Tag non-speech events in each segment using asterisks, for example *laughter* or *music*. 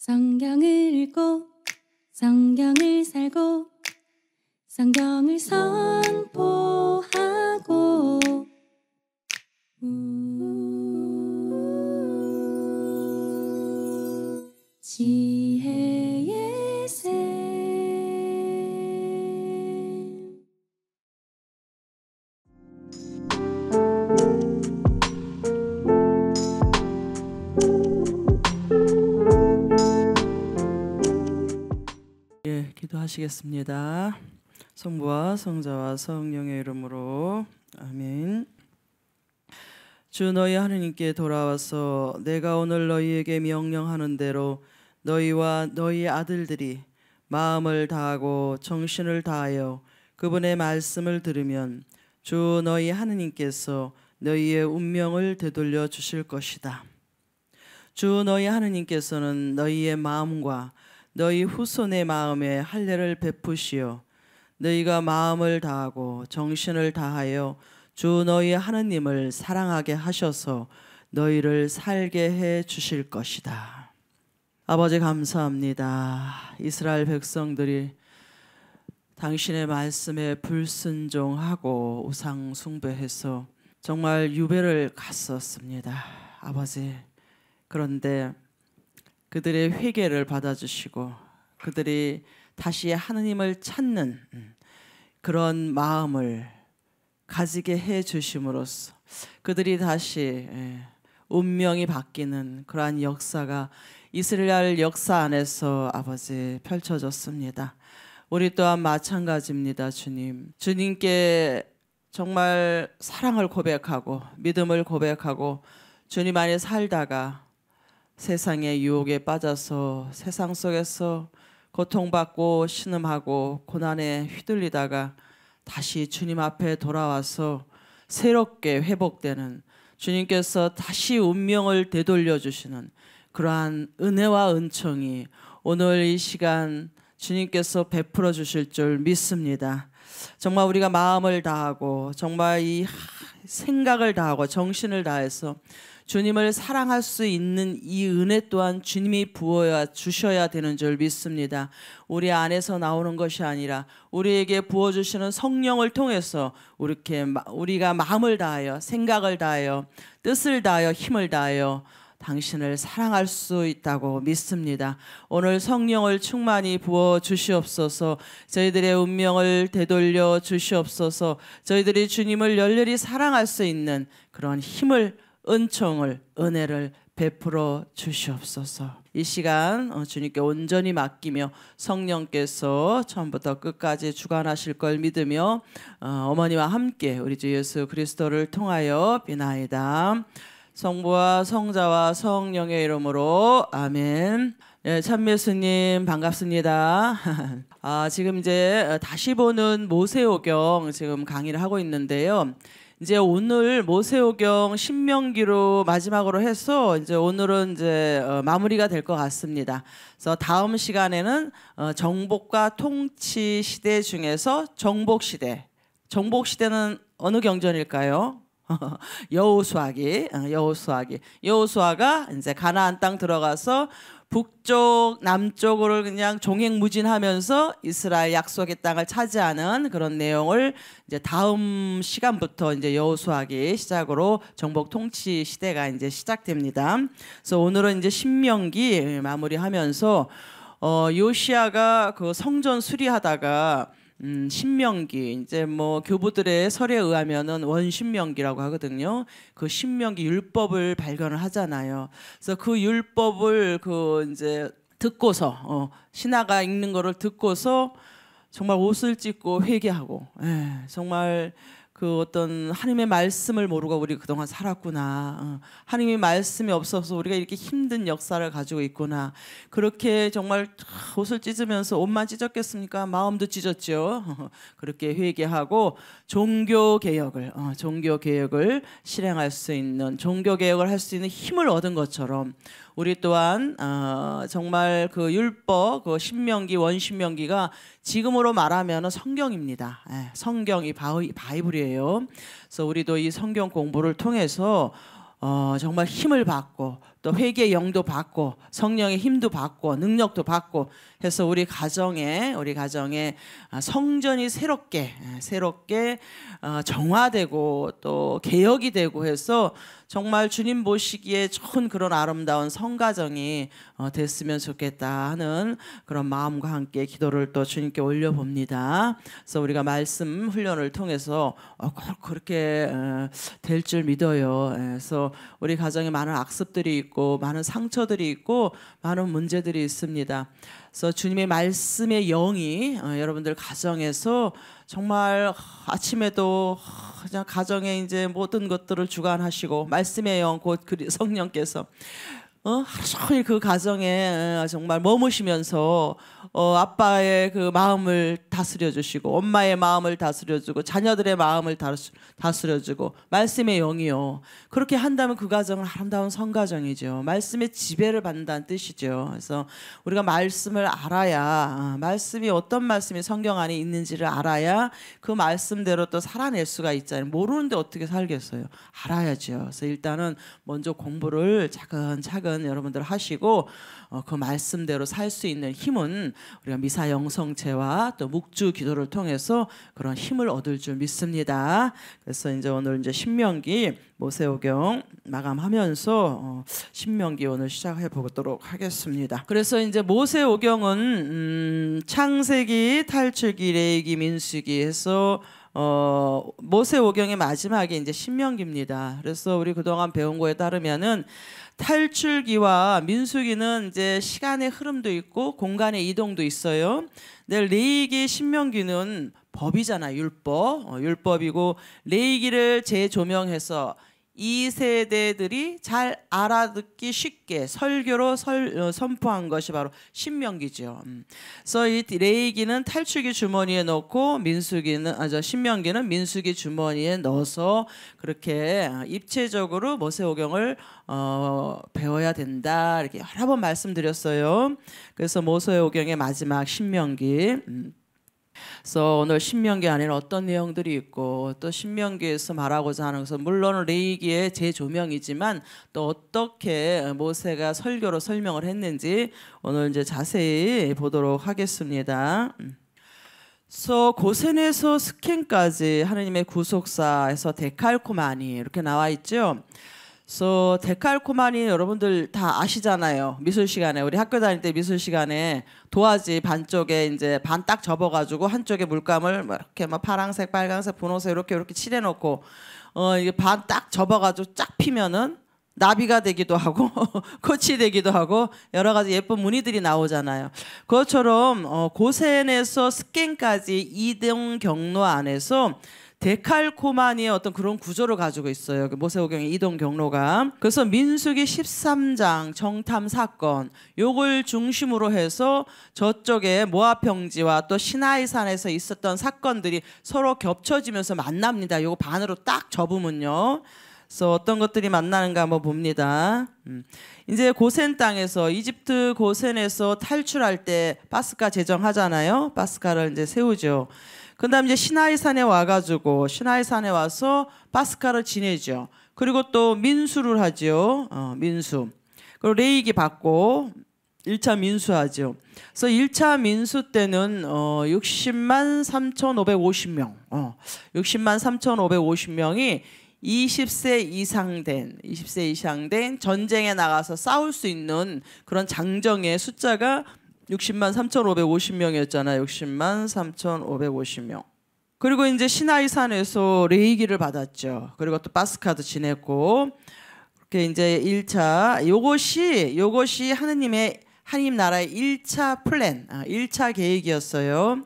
성경을 읽고 성경을 살고 성경을 선포 기도하시겠습니다. 성부와 성자와 성령의 이름으로 아멘. 주 너희 하느님께 돌아와서 내가 오늘 너희에게 명령하는 대로 너희와 너희 아들들이 마음을 다하고 정신을 다하여 그분의 말씀을 들으면 주 너희 하느님께서 너희의 운명을 되돌려 주실 것이다. 주 너희 하느님께서는 너희의 마음과 너희 후손의 마음에 할례를 베푸시어 너희가 마음을 다하고 정신을 다하여 주 너희 하느님을 사랑하게 하셔서 너희를 살게 해 주실 것이다. 아버지 감사합니다. 이스라엘 백성들이 당신의 말씀에 불순종하고 우상 숭배해서 정말 유배를 갔었습니다. 아버지 그런데 그들의 회개를 받아주시고 그들이 다시 하느님을 찾는 음, 그런 마음을 가지게 해 주심으로써 그들이 다시 예, 운명이 바뀌는 그러한 역사가 이스라엘 역사 안에서 아버지 펼쳐졌습니다. 우리 또한 마찬가지입니다, 주님. 주님께 정말 사랑을 고백하고 믿음을 고백하고 주님 안에 살다가 세상의 유혹에 빠져서 세상 속에서 고통받고 신음하고 고난에 휘둘리다가 다시 주님 앞에 돌아와서 새롭게 회복되는 주님께서 다시 운명을 되돌려 주시는 그러한 은혜와 은총이 오늘 이 시간 주님께서 베풀어 주실 줄 믿습니다. 정말 우리가 마음을 다하고 정말 이 생각을 다하고 정신을 다해서 주님을 사랑할 수 있는 이 은혜 또한 주님이 부어야 주셔야 되는 줄 믿습니다. 우리 안에서 나오는 것이 아니라 우리에게 부어 주시는 성령을 통해서 이렇게 우리가 마음을 다하여 생각을 다하여 뜻을 다하여 힘을 다하여 당신을 사랑할 수 있다고 믿습니다. 오늘 성령을 충만히 부어 주시옵소서. 저희들의 운명을 되돌려 주시옵소서. 저희들이 주님을 열렬히 사랑할 수 있는 그런 힘을 은총을 은혜를 베풀어 주시옵소서. 이 시간 어, 주님께 온전히 맡기며 성령께서 처음부터 끝까지 주관하실 걸 믿으며 어, 어머니와 함께 우리 주 예수 그리스도를 통하여 비나이다. 성부와 성자와 성령의 이름으로 아멘. 예, 참 예수님 반갑습니다. *laughs* 아, 지금 이제 다시 보는 모세오경 지금 강의를 하고 있는데요. 이제 오늘 모세오경 신명기로 마지막으로 해서 이제 오늘은 이제 어, 마무리가 될 것 같습니다. 그래서 다음 시간에는 어, 정복과 통치 시대 중에서 정복 시대. 정복 시대는 어느 경전일까요? *laughs* 여호수아기, 어, 여호수아기, 여호수아가 이제 가나안 땅 들어가서 북쪽 남쪽으로 그냥 종횡무진하면서 이스라엘 약속의 땅을 차지하는 그런 내용을 이제 다음 시간부터 이제 여호수아기 시작으로 정복 통치 시대가 이제 시작됩니다. 그래서 오늘은 이제 신명기 마무리하면서 어 요시아가 그 성전 수리하다가 음, 신명기 이제 뭐 교부들의 설에 의하면은 원신명기라고 하거든요. 그 신명기 율법을 발견을 하잖아요. 그래서 그 율법을 그 이제 듣고서 어, 신하가 읽는 거를 듣고서 정말 옷을 찢고 회개하고 에, 예, 정말 그 어떤 하나님의 말씀을 모르고 우리 그동안 살았구나. 어, 하나님의 말씀이 없어서 우리가 이렇게 힘든 역사를 가지고 있구나. 그렇게 정말 옷을 찢으면서 옷만 찢었겠습니까? 마음도 찢었죠. *laughs* 그렇게 회개하고 종교 개혁을 어, 종교 개혁을 실행할 수 있는 종교 개혁을 할 수 있는 힘을 얻은 것처럼 우리 또한 어, 정말 그 율법, 그 신명기, 원신명기가 지금으로 말하면 성경입니다. 예, 성경이 바이, 바이블이에요. 그래서 우리도 이 성경 공부를 통해서 어, 정말 힘을 받고 또회개 영도 받고 성령의 힘도 받고 능력도 받고 해서 우리 가정에 우리 가정에 아, 성전이 새롭게 아, 새롭게 어, 정화되고 또 개혁이 되고 해서 정말 주님 보시기에 좋은 그런 아름다운 성가정이 어, 됐으면 좋겠다 하는 그런 마음과 함께 기도를 또 주님께 올려봅니다. 그래서 우리가 말씀 훈련을 통해서 어, 그렇게 될 줄 믿어요. 예, 그래서 우리 가정에 많은 악습들이 있고 많은 상처들이 있고 많은 문제들이 있습니다. 그래서 주님의 말씀의 영이 어, 여러분들 가정에서 정말 아침에도 그냥 가정에 이제 모든 것들을 주관하시고 말씀의 영곧그 *laughs* 성령께서 어? 하루 종일 그 가정에 어, 정말 머무시면서 어, 아빠의 그 마음을 다스려 주시고 엄마의 마음을 다스려 주고 자녀들의 마음을 다스려 주고 말씀의 영이요. 그렇게 한다면 그 가정은 아름다운 성가정이죠. 말씀의 지배를 받는다는 뜻이죠. 그래서 우리가 말씀을 알아야 아, 말씀이 어떤 말씀이 성경 안에 있는지를 알아야 그 말씀대로 또 살아낼 수가 있잖아요. 모르는데 어떻게 살겠어요? 알아야죠. 그래서 일단은 먼저 공부를 차근차근 여러분들 하시고 어, 그 말씀대로 살 수 있는 힘은 우리가 미사 영성체와 또 묵주 기도를 통해서 그런 힘을 얻을 줄 믿습니다. 그래서 이제 오늘 이제 신명기 모세오경 마감하면서 어, 신명기 오늘 시작해 보도록 하겠습니다. 그래서 이제 모세오경은 음, 창세기, 탈출기, 레이기, 민수기 에서 어, 모세오경의 마지막에 이제 신명기입니다. 그래서 우리 그동안 배운 거에 따르면은 탈출기와 민수기는 이제 시간의 흐름도 있고 공간의 이동도 있어요. 근데 네, 레이기 신명기는 법이잖아 율법 어, 율법이고 레이기를 재조명해서 이 세대들이 잘 알아듣기 쉽게 설교로 설, 어, 선포한 것이 바로 신명기죠. 음. 그래서 이 레이기는 탈출기 주머니에 넣고 민수기는 아저 신명기는 민수기 주머니에 넣어서 그렇게 입체적으로 모세오경을 어, 배워야 된다 이렇게 여러 번 말씀드렸어요. 그래서 모세오경의 마지막 신명기. 음. 그래서 오늘 신명기 안에는 어떤 내용들이 있고 또 신명기에서 말하고자 하는 것은 물론 레이기의 재조명이지만 또 어떻게 모세가 설교로 설명을 했는지 오늘 이제 자세히 보도록 하겠습니다. 그래서 고센에서 스캔까지 하나님의 구속사에서 데칼코마니 이렇게 나와 있죠. So 데칼코마니 여러분들 다 아시잖아요. 미술 시간에 우리 학교 다닐 때 미술 시간에 도화지 반쪽에 이제 반 딱 접어가지고 한쪽에 물감을 이렇게 막 파랑색, 빨강색, 분홍색 이렇게 이렇게 칠해놓고 어 이게 반딱 접어가지고 쫙 피면은 나비가 되기도 하고 *laughs* 꽃이 되기도 하고 여러 가지 예쁜 무늬들이 나오잖아요. 그것처럼 어, 고센에서 스캔까지 이동 경로 안에서 데칼코마니의 어떤 그런 구조를 가지고 있어요. 그 모세오경의 이동 경로가. 그래서 민수기 13장 정탐 사건 요걸 중심으로 해서 저쪽에 모아 평지와 또 시나이 산에서 있었던 사건들이 서로 겹쳐지면서 만납니다. 요거 반으로 딱 접으면요. 그래서 어떤 것들이 만나는가 한번 봅니다. 음. 이제 고센 땅에서 이집트 고센에서 탈출할 때 파스카 제정하잖아요. 파스카를 이제 세우죠. 그다음 이제 시나이 산에 와가지고 시나이 산에 와서 파스카를 지내죠. 그리고 또 민수를 하죠. 어, 민수. 그리고 레이기 받고 1차 민수하죠. 그래서 1차 민수 때는 어 60만 3,550명. 어 60만 3,550명이 20세 이상 된 20세 이상 된 전쟁에 나가서 싸울 수 있는 그런 장정의 숫자가 60만 3,550명이었잖아요. 60만 3,550명. 그리고 이제 시나이 산에서 레이기를 받았죠. 그리고 또바스카도 지냈고 그 이제 1차 요것이 요것이 하느님의 하나님 나라의 1차 플랜, 1차 아, 계획이었어요.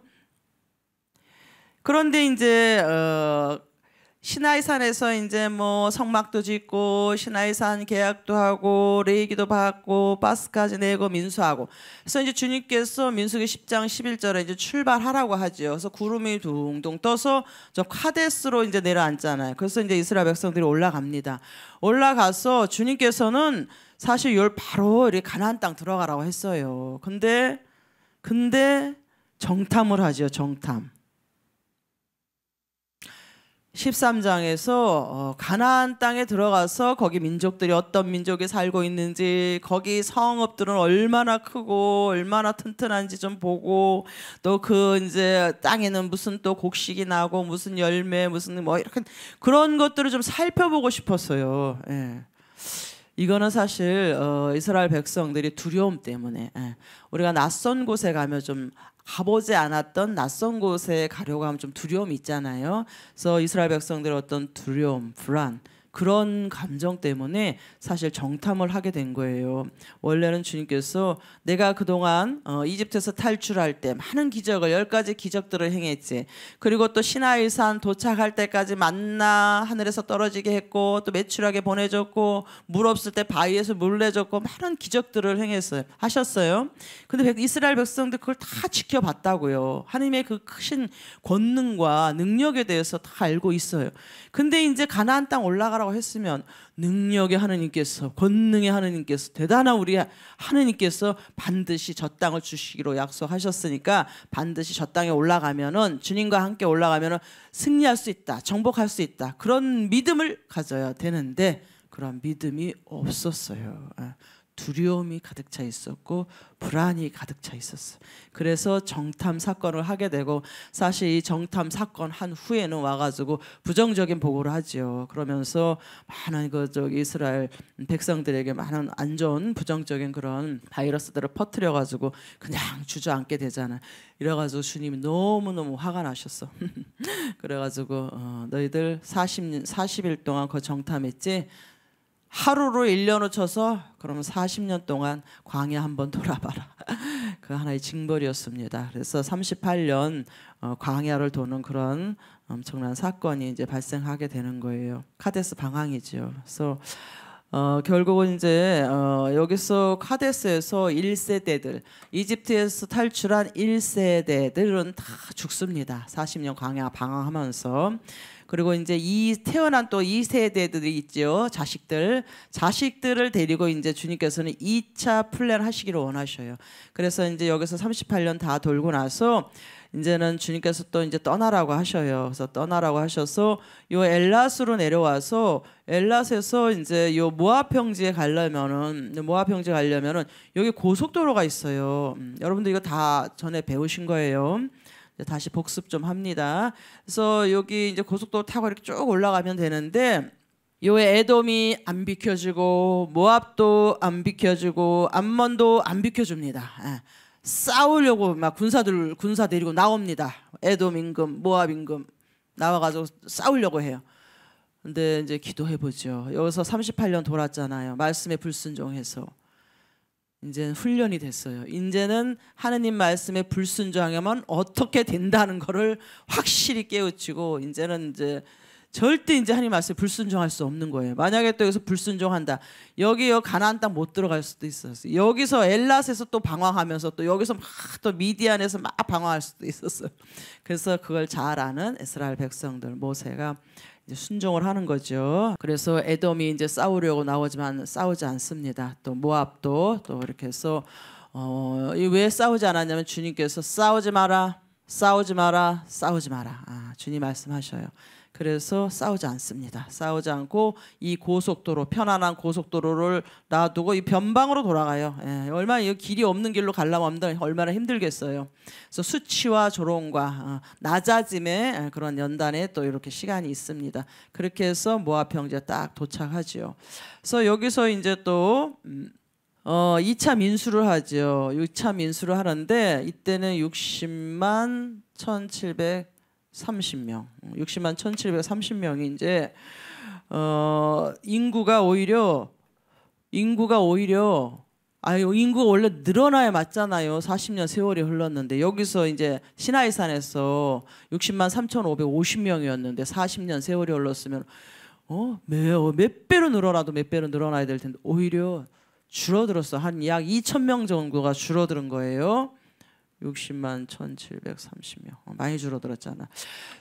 그런데 이제 어 시나이산에서 이제 뭐 성막도 짓고 시나이산 계약도 하고 레이기도 받고 파스까지 내고 민수하고 그래서 이제 주님께서 민수기 10장 11절에 이제 출발하라고 하지요. 그래서 구름이 둥둥 떠서 저 카데스로 이제 내려앉잖아요. 그래서 이제 이스라엘 백성들이 올라갑니다. 올라가서 주님께서는 사실 열 바로 이 가나안 땅 들어가라고 했어요. 근데 근데 정탐을 하죠. 정탐. 13장에서 어, 가나안 땅에 들어가서 거기 민족들이 어떤 민족이 살고 있는지 거기 성읍들은 얼마나 크고 얼마나 튼튼한지 좀 보고 또 그 이제 땅에는 무슨 또 곡식이 나고 무슨 열매 무슨 뭐 이렇게 그런 것들을 좀 살펴보고 싶었어요. 예. 이거는 사실 어, 이스라엘 백성들이 두려움 때문에 예. 우리가 낯선 곳에 가면 좀 가보지 않았던 낯선 곳에 가려고 하면 좀 두려움이 있잖아요. 그래서 이스라엘 백성들의 어떤 두려움, 불안 그런 감정 때문에 사실 정탐을 하게 된 거예요. 원래는 주님께서 내가 그동안 어, 이집트에서 탈출할 때 많은 기적을 열 가지 기적들을 행했지. 그리고 또 시나이산 도착할 때까지 만나 하늘에서 떨어지게 했고 또 매출하게 보내줬고 물 없을 때 바위에서 물 내줬고 많은 기적들을 행했어요. 하셨어요. 근데 이스라엘 백성들 그걸 다 지켜봤다고요. 하나님의 그 크신 권능과 능력에 대해서 다 알고 있어요. 근데 이제 가나안 땅 올라가라 하라고 했으면 능력의 하느님께서 권능의 하느님께서 대단한 우리 하느님께서 반드시 저 땅을 주시기로 약속하셨으니까 반드시 저 땅에 올라가면은 주님과 함께 올라가면은 승리할 수 있다. 정복할 수 있다. 그런 믿음을 가져야 되는데 그런 믿음이 없었어요. 예. 두려움이 가득 차 있었고 불안이 가득 차 있었어. 그래서 정탐 사건을 하게 되고 사실 이 정탐 사건 한 후에는 와가지고 부정적인 보고를 하지요. 그러면서 많은 그 저기 이스라엘 백성들에게 많은 안 좋은 부정적인 그런 바이러스들을 퍼뜨려 가지고 그냥 주저앉게 되잖아. 이래가지고 주님이 너무 너무 화가 나셨어. *laughs* 그래가지고 어, 너희들 40 40일 동안 그 정탐했지. 하루로 1년을 쳐서 그러면 40년 동안 광야 한 번 돌아봐라. *laughs* 그 하나의 징벌이었습니다. 그래서 38년 어, 광야를 도는 그런 엄청난 사건이 이제 발생하게 되는 거예요. 카데스 방황이지 그래서 어, 결국은 이제 어, 여기서 카데스에서 1세대들 이집트에서 탈출한 1세대들은 다 죽습니다. 40년 광야 방황하면서 그리고 이제 이 태어난 또 이 세대들이 있죠. 자식들. 자식들을 데리고 이제 주님께서는 2차 플랜 하시기를 원하셔요. 그래서 이제 여기서 38년 다 돌고 나서 이제는 주님께서 또 이제 떠나라고 하셔요. 그래서 떠나라고 하셔서 요 엘라스로 내려와서 엘라스에서 이제 요모아 평지에 가려면은 모아 평지 가려면은 여기 고속도로가 있어요. 음, 여러분들 이거 다 전에 배우신 거예요. 다시 복습 좀 합니다. 그래서 여기 이제 고속도로 타고 이렇게 쭉 올라가면 되는데 요 에돔이 안 비켜주고 모압도 안 비켜주고 암먼도안 비켜줍니다. 예. 싸우려고 막 군사들 군사 데리고 나옵니다. 에돔 임금, 모압 임금 나와가지고 싸우려고 해요. 근데 이제 기도해 보죠. 여기서 38년 돌았잖아요. 말씀에 불순종해서. 이제는 훈련이 됐어요. 이제는 하느님 말씀에 불순종하면 어떻게 된다는 거를 확실히 깨우치고 이제는 이제 절대 이제 하나님 말씀에 불순종할 수 없는 거예요. 만약에 또 여기서 불순종한다. 여기 가나안 땅 못 들어갈 수도 있었어요. 여기서 엘랏에서 또 방황하면서 또 여기서 막 또 미디안에서 막 방황할 수도 있었어요. 그래서 그걸 잘 아는 에스라엘 백성들 모세가 순종을 하는 거죠. 그래서 에돔이 이제 싸우려고 나오지만 싸우지 않습니다. 또 모압도 또 이렇게 해서 어, 왜 싸우지 않았냐면 주님께서 싸우지 마라, 싸우지 마라, 싸우지 마라. 아, 주님 말씀하셔요. 그래서 싸우지 않습니다. 싸우지 않고 이 고속도로 편안한 고속도로를 놔두고 이 변방으로 돌아가요. 예, 얼마나 이 길이 없는 길로 가려면 얼마나 힘들겠어요. 그래서 수치와 조롱과 어, 낮아짐의 예, 그런 연단에 또 이렇게 시간이 있습니다. 그렇게 해서 모아평지에 딱 도착하지요. 그래서 여기서 이제 또 음, 어, 2차 민수를 하죠. 6차 민수를 하는데 이때는 60만 1700 30명, 60만 1,730명이 이제 어, 인구가 오히려 인구가 오히려 아유 인구가 원래 늘어나야 맞잖아요. 40년 세월이 흘렀는데 여기서 이제 신하이산에서 60만 3,550명이었는데 40년 세월이 흘렀으면 어몇 어, 배로 늘어나도 몇 배로 늘어나야 될 텐데 오히려 줄어들었어. 한약 2천 명 정도가 줄어드는 거예요. 60만 1730명. 어, 많이 줄어들었잖아.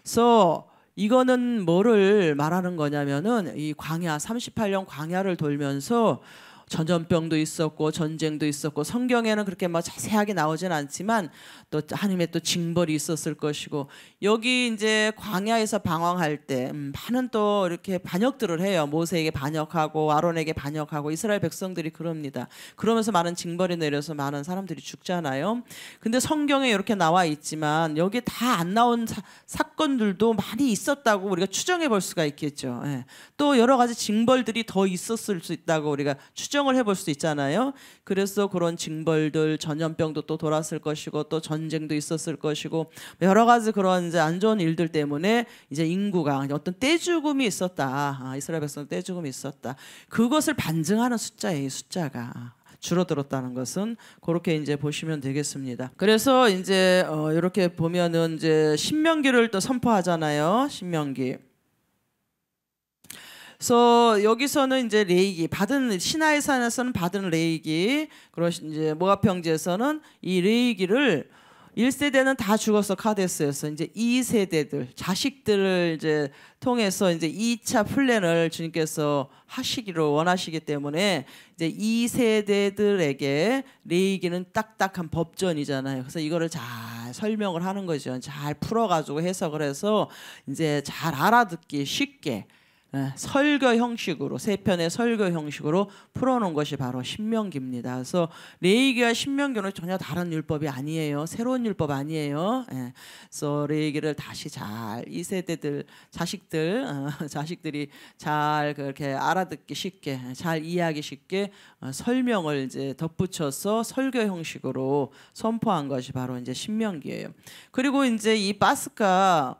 So 이거는 뭐를 말하는 거냐면은 이 광야 38년 광야를 돌면서 전염병도 있었고 전쟁도 있었고 성경에는 그렇게 막 뭐 자세하게 나오진 않지만 또 하나님의 또 징벌이 있었을 것이고 여기 이제 광야에서 방황할 때 음, 많은 또 이렇게 반역들을 해요 모세에게 반역하고 아론에게 반역하고 이스라엘 백성들이 그럽니다 그러면서 많은 징벌이 내려서 많은 사람들이 죽잖아요 근데 성경에 이렇게 나와 있지만 여기 다 안 나온 사, 건들도 많이 있었다고 우리가 추정해 볼 수가 있겠죠 예. 또 여러 가지 징벌들이 더 있었을 수 있다고 우리가 추정 추정을 해볼 수 있잖아요. 그래서 그런 징벌들, 전염병도 또 돌았을 것이고 또 전쟁도 있었을 것이고 여러 가지 그런 이제 안 좋은 일들 때문에 이제 인구가 어떤 떼죽음이 있었다. 아, 이스라엘 백성 떼죽음이 있었다. 그것을 반증하는 숫자예요. 숫자가. 줄어들었다는 것은 그렇게 이제 보시면 되겠습니다. 그래서 이제 어, 이렇게 보면은 이제 신명기를 또 선포하잖아요. 신명기. 그래서 여기서는 이제 레이기 받은 신하의 산에서는 받은 레이기 그러신 이제 모압 평지에서는 이 레이기를 1세대는 다죽어서 카데스에서 이제 2세대들 자식들을 이제 통해서 이제 2차 플랜을 주님께서 하시기로 원하시기 때문에 이제 2세대들에게 레이기는 딱딱한 법전이잖아요. 그래서 이거를 잘 설명을 하는 거죠. 잘 풀어 가지고 해석을 해서 이제 잘 알아듣기 쉽게 예, 설교 형식으로 세 편의 설교 형식으로 풀어놓은 것이 바로 신명기입니다. 그래서 레이기와 신명기는 전혀 다른 율법이 아니에요. 새로운 율법 아니에요. 예, 그래서 레이기를 다시 잘 이 세대들 자식들 어, *laughs* 자식들이 잘 그렇게 알아듣기 쉽게 예, 잘 이해하기 쉽게 어, 설명을 이제 덧붙여서 설교 형식으로 선포한 것이 바로 이제 신명기예요. 그리고 이제 이 파스카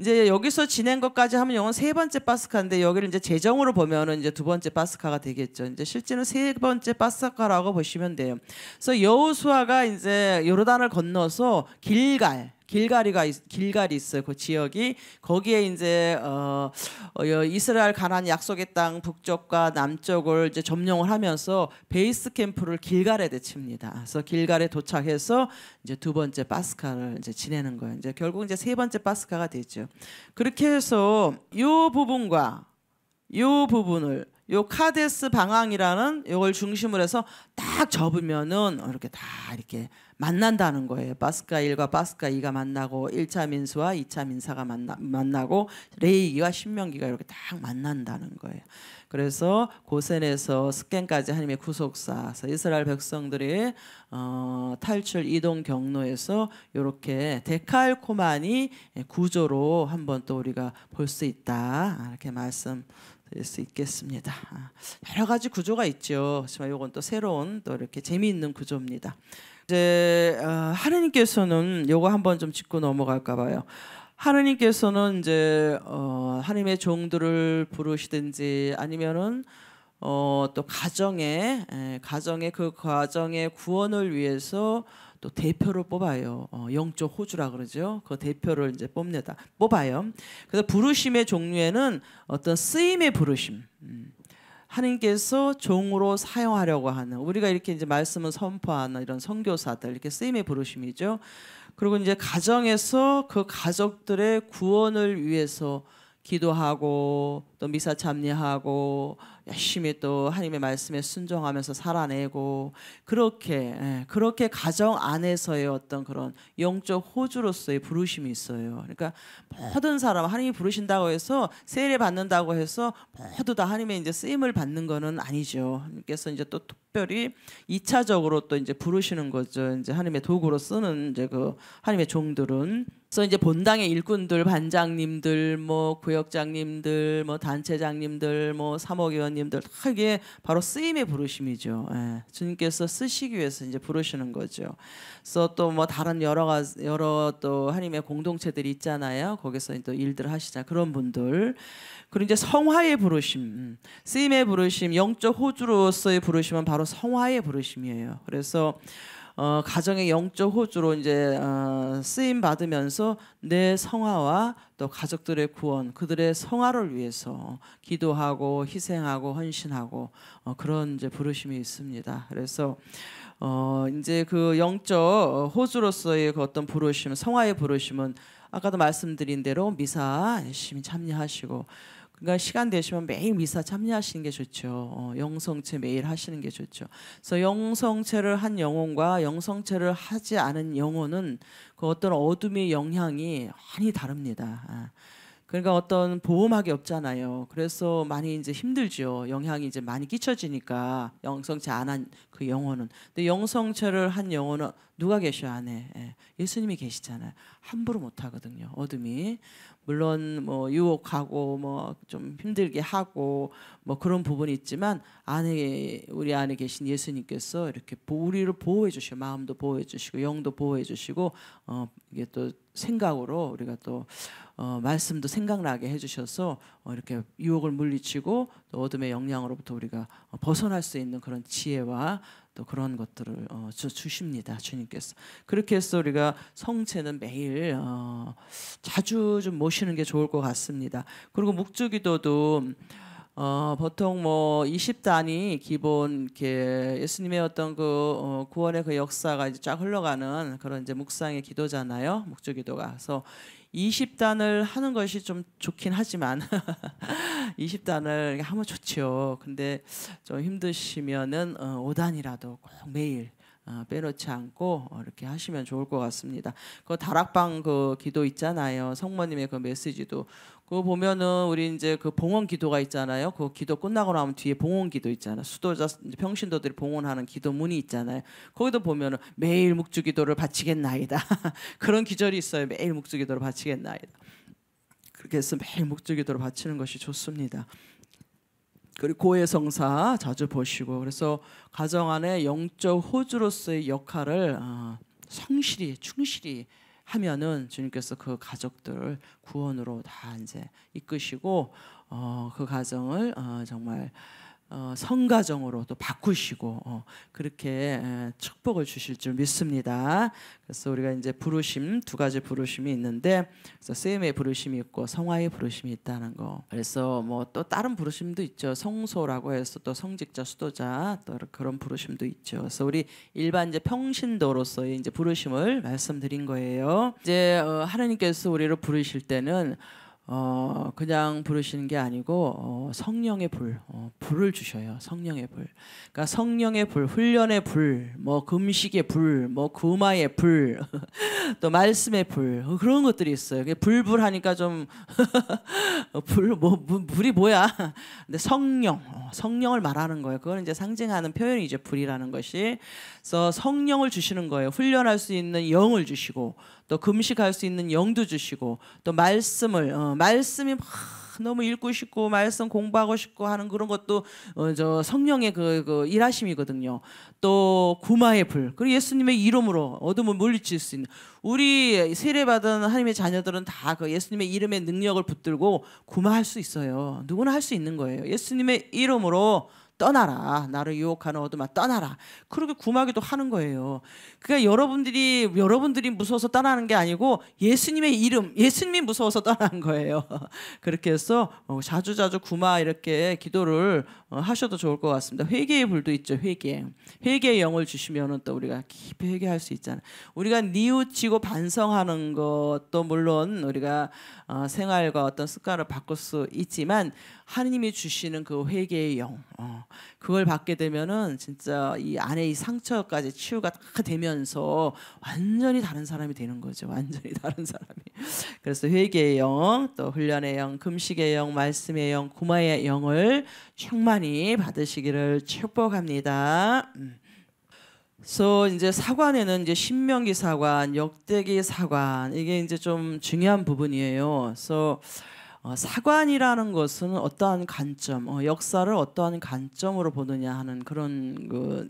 이제 여기서 지낸 것까지 하면 영은 세 번째 파스카인데 여기를 이제 재정으로 보면은 이제 두 번째 파스카가 되겠죠. 이제 실제는 세 번째 파스카라고 보시면 돼요. 그래서 여호수아가 이제 요르단을 건너서 길갈 길가리가 길가리 있어요. 그 지역이 거기에 이제 어, 어 이스라엘 가나안 약속의 땅 북쪽과 남쪽을 이제 점령을 하면서 베이스 캠프를 길갈에 대칩니다. 그래서 길갈에 도착해서 이제 두 번째 파스카를 이제 지내는 거예요. 이제 결국 이제 세 번째 파스카가 되죠. 그렇게 해서 이 부분과 이 부분을 요 카데스 방황이라는 요걸 중심으로 해서 딱 접으면은 이렇게 다 이렇게 만난다는 거예요. 파스카 1과 파스카 2가 만나고 1차 민수와 2차 민사가 만나, 만나고 레이기와 신명기가 이렇게 딱 만난다는 거예요. 그래서 고센에서 스캔까지 하나님의 구속사, 이스라엘 백성들의 어, 탈출 이동 경로에서 이렇게 데칼코마니 구조로 한번 또 우리가 볼 수 있다 이렇게 말씀 될수 있겠습니다. 아, 여러 가지 구조가 있죠. 하지만 이건 또 새로운 또 이렇게 재미있는 구조입니다. 이제 어, 하느님께서는 요거 한번 좀 짚고 넘어갈까 봐요. 하느님께서는 이제 어, 하나님의 종들을 부르시든지 아니면은 어, 또가정 에, 예, 가정의 그 가정의 구원을 위해서 또 대표를 뽑아요. 어, 영적 호주라 그러죠. 그 대표를 이제 뽑내다 뽑아요. 그래서 부르심의 종류에는 어떤 쓰임의 부르심. 음. 하나님께서 종으로 사용하려고 하는 우리가 이렇게 이제 말씀을 선포하는 이런 선교사들 이렇게 쓰임의 부르심이죠. 그리고 이제 가정에서 그 가족들의 구원을 위해서 기도하고 또 미사 참여하고 열심히 또 하나님의 말씀에 순종하면서 살아내고 그렇게 예, 그렇게 가정 안에서의 어떤 그런 영적 호주로서의 부르심이 있어요. 그러니까 모든 사람 하나님이 부르신다고 해서 세례 받는다고 해서 모두 다 하나님의 이제 쓰임을 받는 거는 아니죠. 하나님께서 이제 또 특별히 2차적으로 또 이제 부르시는 거죠. 이제 하나님의 도구로 쓰는 이제 그 하나님의 종들은 그래서 이제 본당의 일꾼들, 반장님들, 뭐 구역장님들, 뭐 단체장님들 뭐 사목의원님들 하게 바로 쓰임의 부르심이죠. 예. 주님께서 쓰시기 위해서 이제 부르시는 거죠. 그래서 또뭐 다른 여러 가 여러 또 하나님의 공동체들이 있잖아요. 거기서 또 일들 하시자 그런 분들 그리고 이제 성화의 부르심, 음. 쓰임의 부르심, 영적 호주로서의 부르심은 바로 성화의 부르심이에요. 그래서 어, 가정의 영적 호주로 이제 어, 쓰임 받으면서 내 성화와 또 가족들의 구원, 그들의 성화를 위해서 기도하고 희생하고 헌신하고 어, 그런 이제 부르심이 있습니다. 그래서 어, 이제 그 영적 호주로서의 그 어떤 부르심, 성화의 부르심은 아까도 말씀드린 대로 미사 열심히 참여하시고 그러니까 시간 되시면 매일 미사 참여하시는 게 좋죠. 어, 영성체 매일 하시는 게 좋죠. 그래서 영성체를 한 영혼과 영성체를 하지 않은 영혼은 그 어떤 어둠의 영향이 많이 다릅니다. 아. 그러니까 어떤 보호막이 없잖아요. 그래서 많이 이제 힘들죠. 영향이 이제 많이 끼쳐지니까 영성체 안 한 그 영혼은. 근데 영성체를 한 영혼은 누가 계셔 안에 예. 예수님이 계시잖아요. 함부로 못 하거든요. 어둠이 물론 뭐 유혹하고 뭐 좀 힘들게 하고 뭐 그런 부분이 있지만 안에 우리 안에 계신 예수님께서 이렇게 우리를 보호해 주시고 마음도 보호해 주시고 영도 보호해 주시고 어 이게 또 생각으로 우리가 또 어, 말씀도 생각나게 해주셔서 어, 이렇게 유혹을 물리치고 또 어둠의 영향으로부터 우리가 벗어날 수 있는 그런 지혜와 또 그런 것들을 어, 주십니다 주님께서 그렇게 해서 우리가 성체는 매일 어, 자주 좀 모시는 게 좋을 것 같습니다 그리고 묵주기도도 어, 보통 뭐 20단이 기본 이렇게 예수님의 어떤 그 어, 구원의 그 역사가 이제 쫙 흘러가는 그런 이제 묵상의 기도잖아요. 묵주 기도가. 그래서 20단을 하는 것이 좀 좋긴 하지만 20단을 *laughs* 하면 좋지요. 근데 좀 힘드시면은 5단이라도 어, 꼭 매일 아, 빼놓지 않고 어, 이렇게 하시면 좋을 것 같습니다. 그 다락방 그 기도 있잖아요. 성모님의 그 메시지도 그 보면은 우리 이제 그 봉헌 기도가 있잖아요. 그 기도 끝나고 나면 뒤에 봉헌 기도 있잖아요. 수도자 평신도들이 봉헌하는 기도문이 있잖아요. 거기도 보면은 매일 묵주 기도를 바치겠나이다. *laughs* 그런 기절이 있어요. 매일 묵주 기도를 바치겠나이다. 그렇게 해서 매일 묵주 기도를 바치는 것이 좋습니다. 그리고 고해 성사 자주 보시고 그래서 가정 안에 영적 호주로서의 역할을 아, 성실히 충실히 하면은 주님께서 그 가족들을 구원으로 다 이제 이끄시고 어, 그 가정을 어, 정말 어, 성가정으로 또 바꾸시고 어, 그렇게 에, 축복을 주실 줄 믿습니다. 그래서 우리가 이제 부르심 두 가지 부르심이 있는데 그래서 세의 부르심이 있고 성화의 부르심이 있다는 거. 그래서 뭐 또 다른 부르심도 있죠. 성소라고 해서 또 성직자 수도자 또 그런 부르심도 있죠. 그래서 우리 일반 이제 평신도로서의 이제 부르심을 말씀드린 거예요. 이제 어, 하나님께서 우리를 부르실 때는 어, 그냥 부르시는 게 아니고 어, 성령의 불, 어, 불을 주셔요. 성령의 불. 그러니까 성령의 불, 훈련의 불, 뭐 금식의 불, 뭐 구마의 불, *laughs* 또 말씀의 불 어, 그런 것들이 있어요. 불불하니까 좀 *laughs* 불, 뭐 불이 뭐야? 근데 성령, 어, 성령을 말하는 거예요. 그건 이제 상징하는 표현이 이제 불이라는 것이. 그래서 성령을 주시는 거예요. 훈련할 수 있는 영을 주시고. 또 금식할 수 있는 영도 주시고 또 말씀을 어, 말씀이 막 너무 읽고 싶고 말씀 공부하고 싶고 하는 그런 것도 어, 저 성령의 그, 그 일하심이거든요. 또 구마의 불 그리고 예수님의 이름으로 어둠을 물리칠 수 있는 우리 세례받은 하나님의 자녀들은 다 그 예수님의 이름의 능력을 붙들고 구마할 수 있어요. 누구나 할 수 있는 거예요. 예수님의 이름으로 떠나라. 나를 유혹하는 어둠아 떠나라. 그렇게 구하기도 하는 거예요. 그러니까 여러분들이 여러분들이 무서워서 떠나는 게 아니고 예수님의 이름, 예수님이 무서워서 떠난 거예요. *laughs* 그렇게 해서 어, 자주 자주 구마 이렇게 기도를 어, 하셔도 좋을 것 같습니다. 회개의 불도 있죠. 회개. 회개의 영을 주시면은 또 우리가 깊이 회개할 수 있잖아요. 우리가 뉘우치고 반성하는 것도 물론 우리가 어, 생활과 어떤 습관을 바꿀 수 있지만 하느님이 주시는 그 회개의 영. 어. 그걸 받게 되면은 진짜 이 안에 이 상처까지 치유가 딱 되면서 완전히 다른 사람이 되는 거죠. *laughs* 완전히 다른 사람이. 그래서 회개의 영, 또 훈련의 영, 금식의 영, 말씀의 영, 구마의 영을 충만히 받으시기를 축복합니다. 그래서 음. so, 이제 사관에는 이제 신명기 사관, 역대기 사관 이게 이제 좀 중요한 부분이에요. 그래서 so, 어, 사관이라는 것은 어떠한 관점, 어, 역사를 어떠한 관점으로 보느냐 하는 그런 그,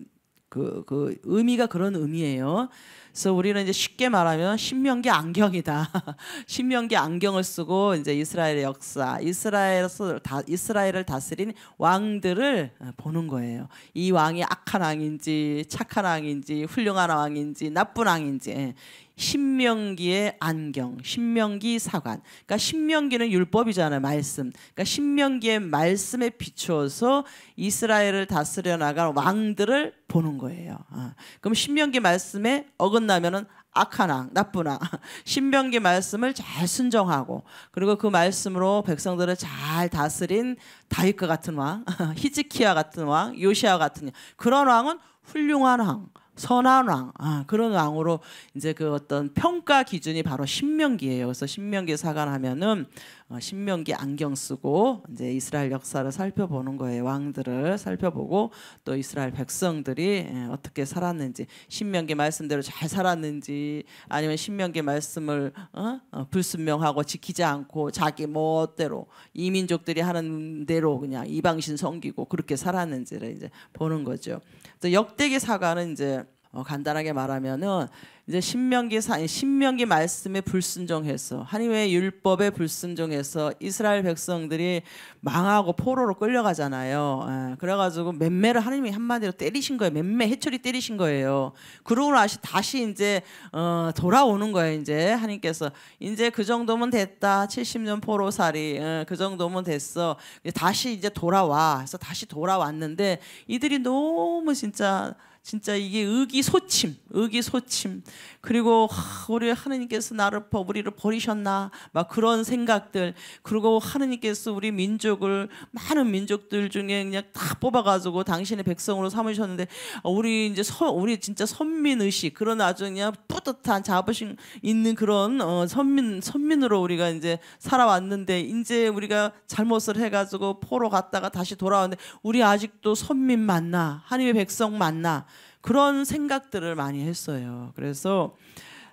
그, 그 의미가 그런 의미예요. 그래서 우리는 이제 쉽게 말하면 신명기 안경이다. *laughs* 신명기 안경을 쓰고 이제 이스라엘의 역사, 이스라엘을 다 이스라엘을 다스린 왕들을 어, 보는 거예요. 이 왕이 악한 왕인지 착한 왕인지 훌륭한 왕인지 나쁜 왕인지 예. 신명기의 안경, 신명기 사관. 그러니까 신명기는 율법이잖아요, 말씀. 그러니까 신명기의 말씀에 비추어서 이스라엘을 다스려 나갈 왕들을 보는 거예요. 아. 그럼 신명기 말씀에 어긋나면은 악한 왕, 나쁜 왕, *laughs* 신명기 말씀을 잘 순정하고 그리고 그 말씀으로 백성들을 잘 다스린 다윗과 같은 왕, *laughs* 히즈키야 같은 왕, 요시아 같은 그런 왕은 훌륭한 왕. 선한 왕 아, 그런 왕으로 이제 그 어떤 평가 기준이 바로 신명기예요. 그래서 신명기 사관하면은 어, 신명기 안경 쓰고 이제 이스라엘 역사를 살펴보는 거예요. 왕들을 살펴보고 또 이스라엘 백성들이 예, 어떻게 살았는지 신명기 말씀대로 잘 살았는지 아니면 신명기 말씀을 어? 어, 불순명하고 지키지 않고 자기 멋대로 이민족들이 하는 대로 그냥 이방신 섬기고 그렇게 살았는지를 이제 보는 거죠. 역대기 사가는 이제 어 간단하게 말하면은 이제 신명기 사 신명기 말씀에 불순종해서 하나님의 율법에 불순종해서 이스라엘 백성들이 망하고 포로로 끌려가잖아요. 예, 그래가지고 맴매를 하나님이 한마디로 때리신 거예요. 맴매 해초리 때리신 거예요. 그러고 나시 다시 이제 어, 돌아오는 거예요. 이제 하나님께서 이제 그 정도면 됐다. 70년 포로살이 예, 그 정도면 됐어. 다시 이제 돌아와. 그래서 다시 돌아왔는데 이들이 너무 진짜 진짜 이게 의기소침, 의기소침. 그리고 우리 하느님께서 나를 우리를 버리셨나 막 그런 생각들. 그리고 하느님께서 우리 민족을 많은 민족들 중에 그냥 다 뽑아가지고 당신의 백성으로 삼으셨는데 어, 우리 이제 서, 우리 진짜 선민 의식 그런 아주 그냥 뿌듯한 자부심 있는 그런 어, 선민 선민으로 우리가 이제 살아왔는데 이제 우리가 잘못을 해가지고 포로 갔다가 다시 돌아왔는데 우리 아직도 선민 맞나 하나님의 백성 맞나 그런 생각들을 많이 했어요. 그래서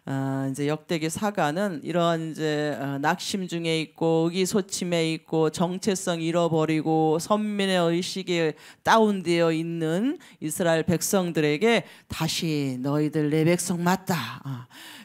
어, 이제 역대기 사가는 이런 이제 어, 낙심 중에 있고 의기소침해 있고 정체성 잃어버리고 선민의 의식에 다운되어 있는 이스라엘 백성들에게 다시 너희들 내 백성 맞다. 어.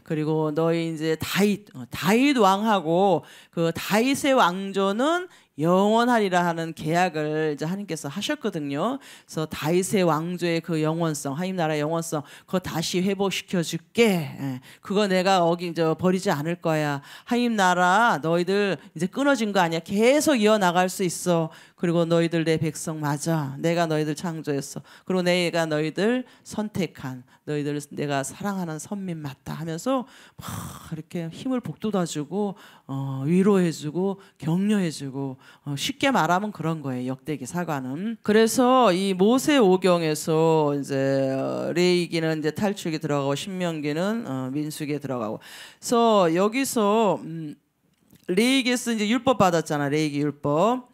그리고 너희 이제 다윗 어, 다윗 왕하고 그 다윗의 왕조는 영원하리라 하는 계약을 이제 하나님께서 하셨거든요. 그래서 다윗의 왕조의 그 영원성, 하나 나라 영원성, 그거 다시 회복시켜 줄게. 예, 그거 내가 어기 저 버리지 않을 거야. 하나 나라 너희들 이제 끊어진 거 아니야. 계속 이어 나갈 수 있어. 그리고 너희들 내 백성 맞아. 내가 너희들 창조했어. 그리고 내가 너희들 선택한 너희들 내가 사랑하는 선민 맞다 하면서 막 이렇게 힘을 북돋아주고 어, 위로해주고 격려해주고 어, 쉽게 말하면 그런 거예요. 역대기 사관은 그래서 이 모세 오경에서 이제 어, 레이기는 이제 탈출기 들어가고 신명기는 어, 민수기에 들어가고. 그래서 여기서 음, 레이기에서 이제 율법 받았잖아. 레이기 율법.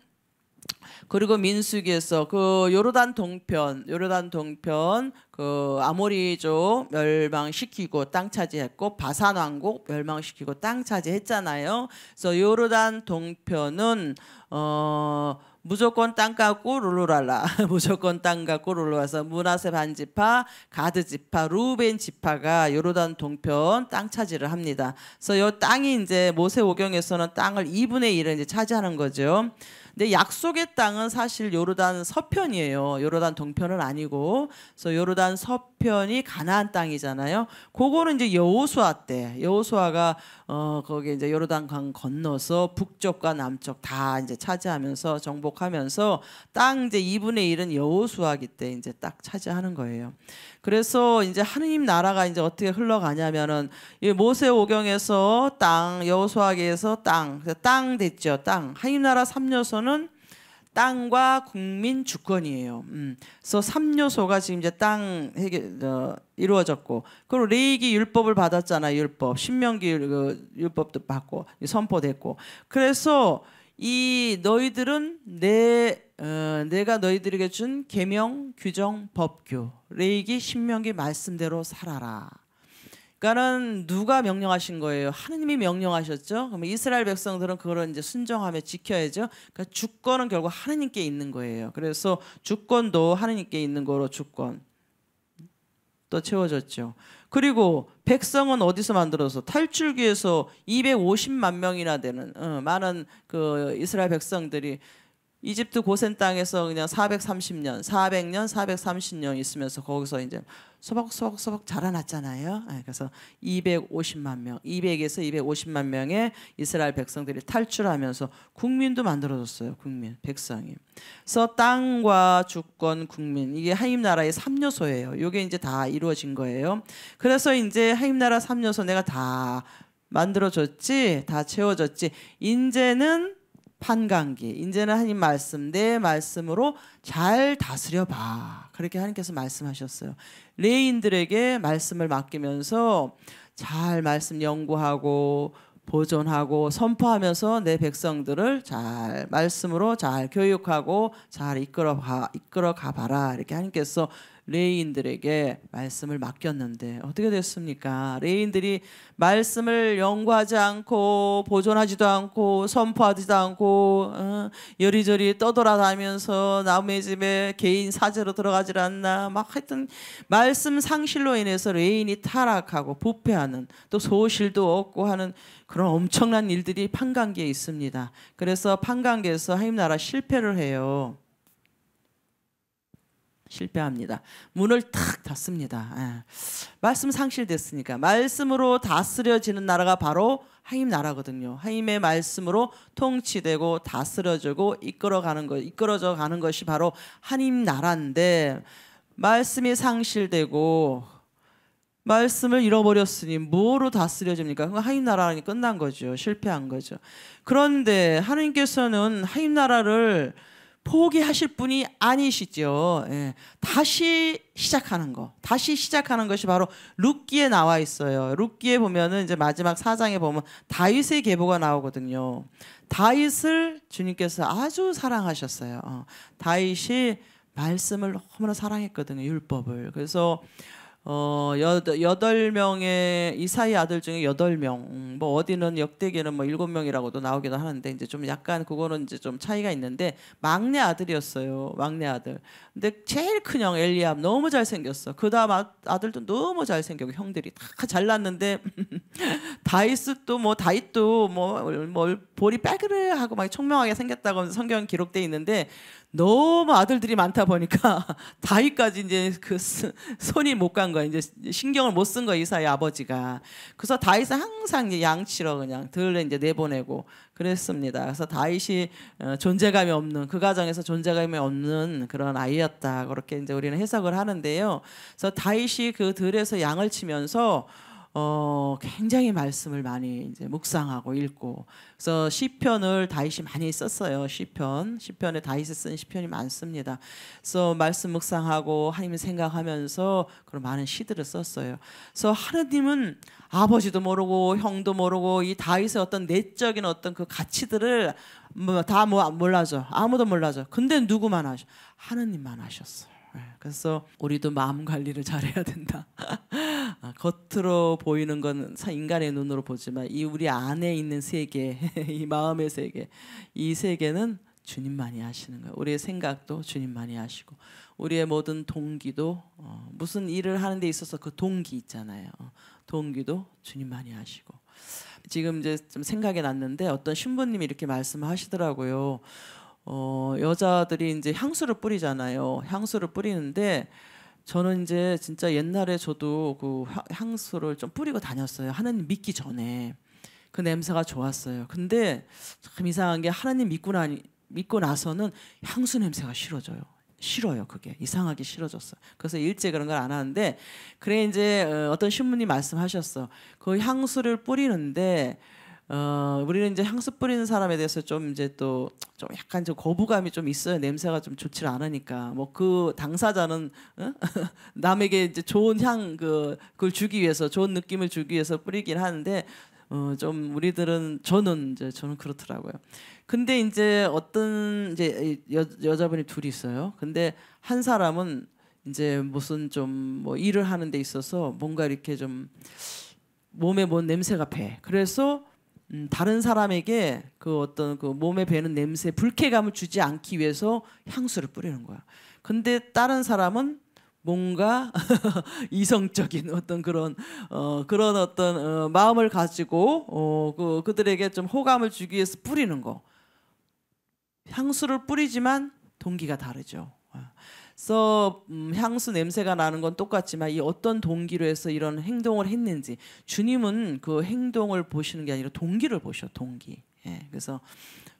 그리고 민수기에서 그 요르단 동편, 요르단 동편 그 아모리족 멸망시키고 땅 차지했고 바산 왕국 멸망시키고 땅 차지했잖아요. 그래서 요르단 동편은 어 무조건 땅 갖고 룰루랄라 *laughs* 무조건 땅 갖고 룰루라서 문하세 반지파 가드 지파 루벤 지파가 요르단 동편 땅 차지를 합니다. 그래서 요 땅이 이제 모세 오경에서는 땅을 2분의 1을 이제 차지하는 거죠. 근데 약속의 땅은 사실 요르단 서편이에요. 요르단 동편은 아니고. 그래서 요르단 서편이 가나안 땅이잖아요. 그거는 이제 여호수아 때 여호수아가 어 거기 이제 요르단 강 건너서 북쪽과 남쪽 다 이제 차지하면서 정복하면서 땅 이제 2분의 1은 여호수아기 때 이제 딱 차지하는 거예요. 그래서 이제 하느님 나라가 이제 어떻게 흘러가냐면은 이 모세 오경에서 땅, 여호수아기에서 땅, 땅 됐죠. 땅. 하느님 나라 3요소는 땅과 국민 주권이에요. 음. 그래서 3요소가 지금 이제 땅 해결, 어, 이루어졌고 그리고 레이기 율법을 받았잖아 율법 신명기 그 율법도 받고 선포됐고 그래서 이 너희들은 내 어, 내가 너희들에게 준 계명, 규정, 법규, 레이기 신명기 말씀대로 살아라. 그러니까는 누가 명령하신 거예요? 하느님이 명령하셨죠. 그러면 이스라엘 백성들은 그걸 이제 순정하며 지켜야죠. 그러니까 주권은 결국 하느님께 있는 거예요. 그래서 주권도 하느님께 있는 거로 주권 또 채워졌죠. 그리고 백성은 어디서 만들어서 탈출기에서 250만 명이나 되는 어, 많은 그 이스라엘 백성들이 이집트 고센 땅에서 그냥 430년, 400년, 430년 있으면서 거기서 이제 소박소박소박 자라났잖아요. 예, 그래서 250만 명, 200에서 250만 명의 이스라엘 백성들이 탈출하면서 국민도 만들어졌어요. 국민, 백성이. 그래서 땅과 주권, 국민 이게 하임 나라의 3요소예요. 이게 이제 다 이루어진 거예요. 그래서 이제 하임 나라 3요소 내가 다 만들어졌지, 다 채워졌지. 이제는 판관기 이제는 하나님 말씀 내 말씀으로 잘 다스려 봐 그렇게 하나님께서 말씀하셨어요 레인들에게 말씀을 맡기면서 잘 말씀 연구하고 보존하고 선포하면서 내 백성들을 잘 말씀으로 잘 교육하고 잘 이끌어 가 이끌어 가봐라 이렇게 하나님께서 레인들에게 말씀을 맡겼는데 어떻게 됐습니까? 레인들이 말씀을 연구하지 않고 보존하지도 않고 선포하지도 않고 어, 여리저리 떠돌아다니면서 남의 집에 개인 사제로 들어가질 않나 막 하여튼 말씀 상실로 인해서 레인이 타락하고 부패하는 또 소실도 없고 하는 그런 엄청난 일들이 판관계에 있습니다. 그래서 판관계에서 하나 나라 실패를 해요. 실패합니다. 문을 탁 닫습니다. 예. 말씀 상실됐으니까 말씀으로 다스려지는 나라가 바로 하임 나라거든요. 하임의 말씀으로 통치되고 다스려지고 이끌어가는 것, 이끌어져 가는 것이 바로 하임 나라인데 말씀이 상실되고 말씀을 잃어버렸으니 뭐로 다스려집니까? 하임 나라는 끝난 거죠. 실패한 거죠. 그런데 하나님께서는 하임 나라를 포기하실 분이 아니시죠. 예. 다시 시작하는 거. 다시 시작하는 것이 바로 룻기에 나와 있어요. 룻기에 보면은 이제 마지막 사장에 보면 다윗의 계보가 나오거든요. 다윗을 주님께서 아주 사랑하셨어요. 어. 다윗이 말씀을 너무나 사랑했거든요. 율법을. 그래서 어 여덟 명의 이사의 아들 중에 여덟 명, 음, 뭐 어디는 역대기는 뭐 일곱 명이라고도 나오기도 하는데 이제 좀 약간 그거는 이제 좀 차이가 있는데 막내 아들이었어요, 막내 아들. 근데 제일 큰 형 엘리압 너무 잘 생겼어. 그다음 아, 아들도 아 너무 잘생겨 형들이 다 잘났는데 *laughs* 다이스도 뭐다이도 뭐 뭐, 뭐, 뭐 볼이 빨그레하고 막 총명하게 생겼다고 성경 기록돼 있는데 너무 아들들이 많다 보니까 *laughs* 다윗까지 이제 그 손이 못 간 거야. 이제 신경을 못 쓴 거야 이사의 아버지가. 그래서 다윗은 항상 양치러 그냥 들레 이제 내보내고 그랬습니다. 그래서 다윗이 어, 존재감이 없는 그 가정에서 존재감이 없는 그런 아이였다. 그렇게 이제 우리는 해석을 하는데요. 그래서 다윗이 그 들에서 양을 치면서 어, 굉장히 말씀을 많이 이제 묵상하고 읽고 그래서 시편을 다윗이 많이 썼어요. 시편 시편에 다윗이 쓴 시편이 많습니다. 그래서 말씀 묵상하고 하나님 생각하면서 그런 많은 시들을 썼어요. 그래서 하느님은 아버지도 모르고 형도 모르고 이 다윗의 어떤 내적인 어떤 그 가치들을 뭐 다뭐 뭐 몰라죠. 아무도 몰라죠. 근데 누구만 하셔? 하느님만 하셨어요. 네, 그래서 우리도 마음 관리를 잘해야 된다. *laughs* 아, 겉으로 보이는 건 인간의 눈으로 보지만 이 우리 안에 있는 세계, *laughs* 이 마음의 세계, 이 세계는 주님만이 하시는 거예요. 우리의 생각도 주님만이 하시고 우리의 모든 동기도 어, 무슨 일을 하는 데 있어서 그 동기 있잖아요. 어, 동기도 주님만이 하시고 지금 이제 좀 생각이 났는데 어떤 신부님이 이렇게 말씀하시더라고요. 어, 여자들이 이제 향수를 뿌리잖아요. 향수를 뿌리는데 저는 이제 진짜 옛날에 저도 그 향수를 좀 뿌리고 다녔어요. 하나님 믿기 전에 그 냄새가 좋았어요. 근데 참 이상한 게 하나님 믿고 나 믿고 나서는 향수 냄새가 싫어져요. 싫어요, 그게 이상하게 싫어졌어요. 그래서 일제 그런 걸 안 하는데 그래 이제 어, 어떤 신부님 말씀하셨어. 그 향수를 뿌리는데 어, 우리는 이제 향수 뿌리는 사람에 대해서 좀 이제 또 좀 약간 좀 거부감이 좀 있어요. 냄새가 좀 좋지 않으니까. 뭐 그 당사자는 어? *laughs* 남에게 이제 좋은 향 그 그걸 주기 위해서 좋은 느낌을 주기 위해서 뿌리긴 하는데 어, 좀 우리들은 저는 이제 저는 그렇더라고요. 근데 이제 어떤 이제 여, 여자분이 둘이 있어요. 근데 한 사람은 이제 무슨 좀 뭐 일을 하는 데 있어서 뭔가 이렇게 좀 몸에 뭔 냄새가 배. 그래서 음, 다른 사람에게 그 어떤 그 몸에 배는 냄새 불쾌감을 주지 않기 위해서 향수를 뿌리는 거야. 근데 다른 사람은 뭔가 *laughs* 이성적인 어떤 그런 어 그런 어떤 어, 마음을 가지고 어그 그들에게 좀 호감을 주기 위해서 뿌리는 거. 향수를 뿌리지만 동기가 다르죠. 어. 서 음, 향수 냄새가 나는 건 똑같지만 이 어떤 동기로 해서 이런 행동을 했는지 주님은 그 행동을 보시는 게 아니라 동기를 보셔 동기. 예, 그래서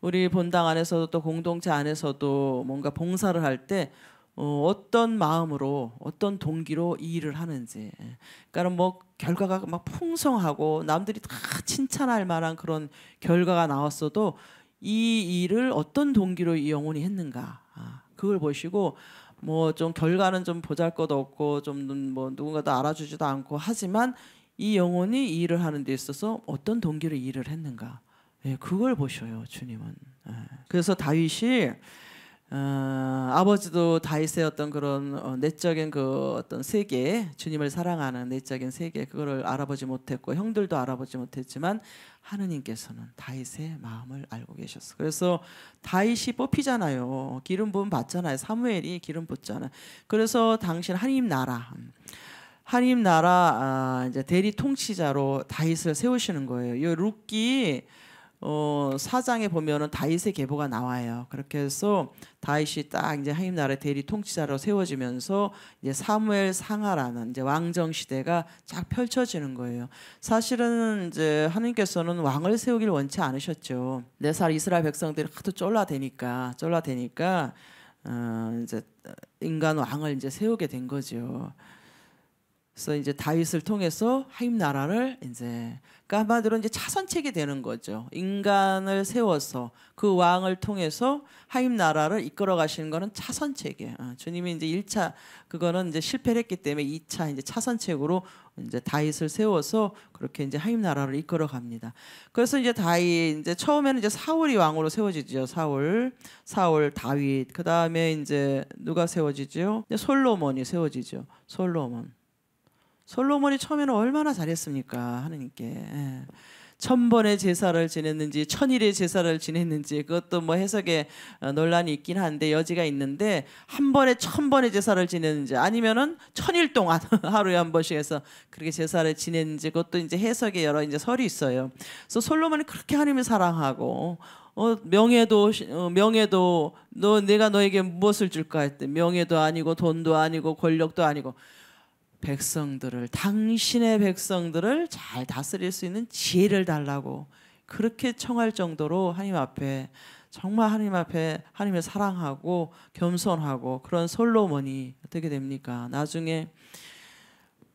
우리 본당 안에서도 또 공동체 안에서도 뭔가 봉사를 할 때 어, 어떤 마음으로 어떤 동기로 이 일을 하는지 그러니까 뭐 결과가 막 풍성하고 남들이 다 칭찬할 만한 그런 결과가 나왔어도 이 일을 어떤 동기로 이 영혼이 했는가 아, 그걸 보시고 뭐좀 결과는 좀 보잘것없고 좀 뭐 누군가도 알아주지도 않고 하지만 이 영혼이 이 일을 하는 데 있어서 어떤 동기로 일을 했는가 예, 그걸 보셔요 주님은 예. 그래서 다윗이 어, 아버지도 다윗의 어떤 그런 어, 내적인 그 어떤 세계, 주님을 사랑하는 내적인 세계 그거를 알아보지 못했고 형들도 알아보지 못했지만 하느님께서는 다윗의 마음을 알고 계셨어. 그래서 다윗이 뽑히잖아요. 기름 부음 받잖아요. 사무엘이 기름 붓잖아. 요 그래서 당신 하나님 나라 하나님 나라 아, 이제 대리 통치자로 다윗을 세우시는 거예요. 이 룩기 어, 사장에 보면은 다윗의 계보가 나와요. 그렇게 해서 다윗이 딱 이제 하나님 나라 대리 통치자로 세워지면서 이제 사무엘 상하라는 이제 왕정 시대가 쫙 펼쳐지는 거예요. 사실은 이제 하나님께서는 왕을 세우길 원치 않으셨죠. 네살 이스라엘 백성들이 하도 쫄라대니까 쫄라대니까 어, 이제 인간 왕을 이제 세우게 된 거죠. 그래서 이제 다윗을 통해서 하임 나라를 이제 그러니까 한마디로 이제 차선책이 되는 거죠. 인간을 세워서 그 왕을 통해서 하임 나라를 이끌어 가시는 거는 차선책이에요. 어, 주님이 이제 1차 그거는 이제 실패를 했기 때문에 2차 이제 차선책으로 이제 다윗을 세워서 그렇게 이제 하임 나라를 이끌어 갑니다. 그래서 이제 다윗 이제 처음에는 이제 사울이 왕으로 세워지죠. 사울, 사울, 다윗. 그다음에 이제 누가 세워지죠? 솔로몬이 세워지죠. 솔로몬. 솔로몬이 처음에는 얼마나 잘했습니까? 하느님께. 예. 천 번의 제사를 지냈는지 천일의 제사를 지냈는지 그것도 뭐 해석에 어, 논란이 있긴 한데 여지가 있는데 한 번에 천 번의 제사를 지냈는지 아니면은 천일 동안 *laughs* 하루에 한 번씩 해서 그렇게 제사를 지냈는지 그것도 이제 해석에 여러 이제 설이 있어요. 그래서 솔로몬이 그렇게 하나님을 사랑하고 어, 명예도 어, 명예도 너 내가 너에게 무엇을 줄까 했대 명예도 아니고 돈도 아니고 권력도 아니고 백성들을 당신의 백성들을 잘 다스릴 수 있는 지혜를 달라고 그렇게 청할 정도로 하나님 앞에 정말 하나님 앞에 하나님을 사랑하고 겸손하고 그런 솔로몬이 어떻게 됩니까? 나중에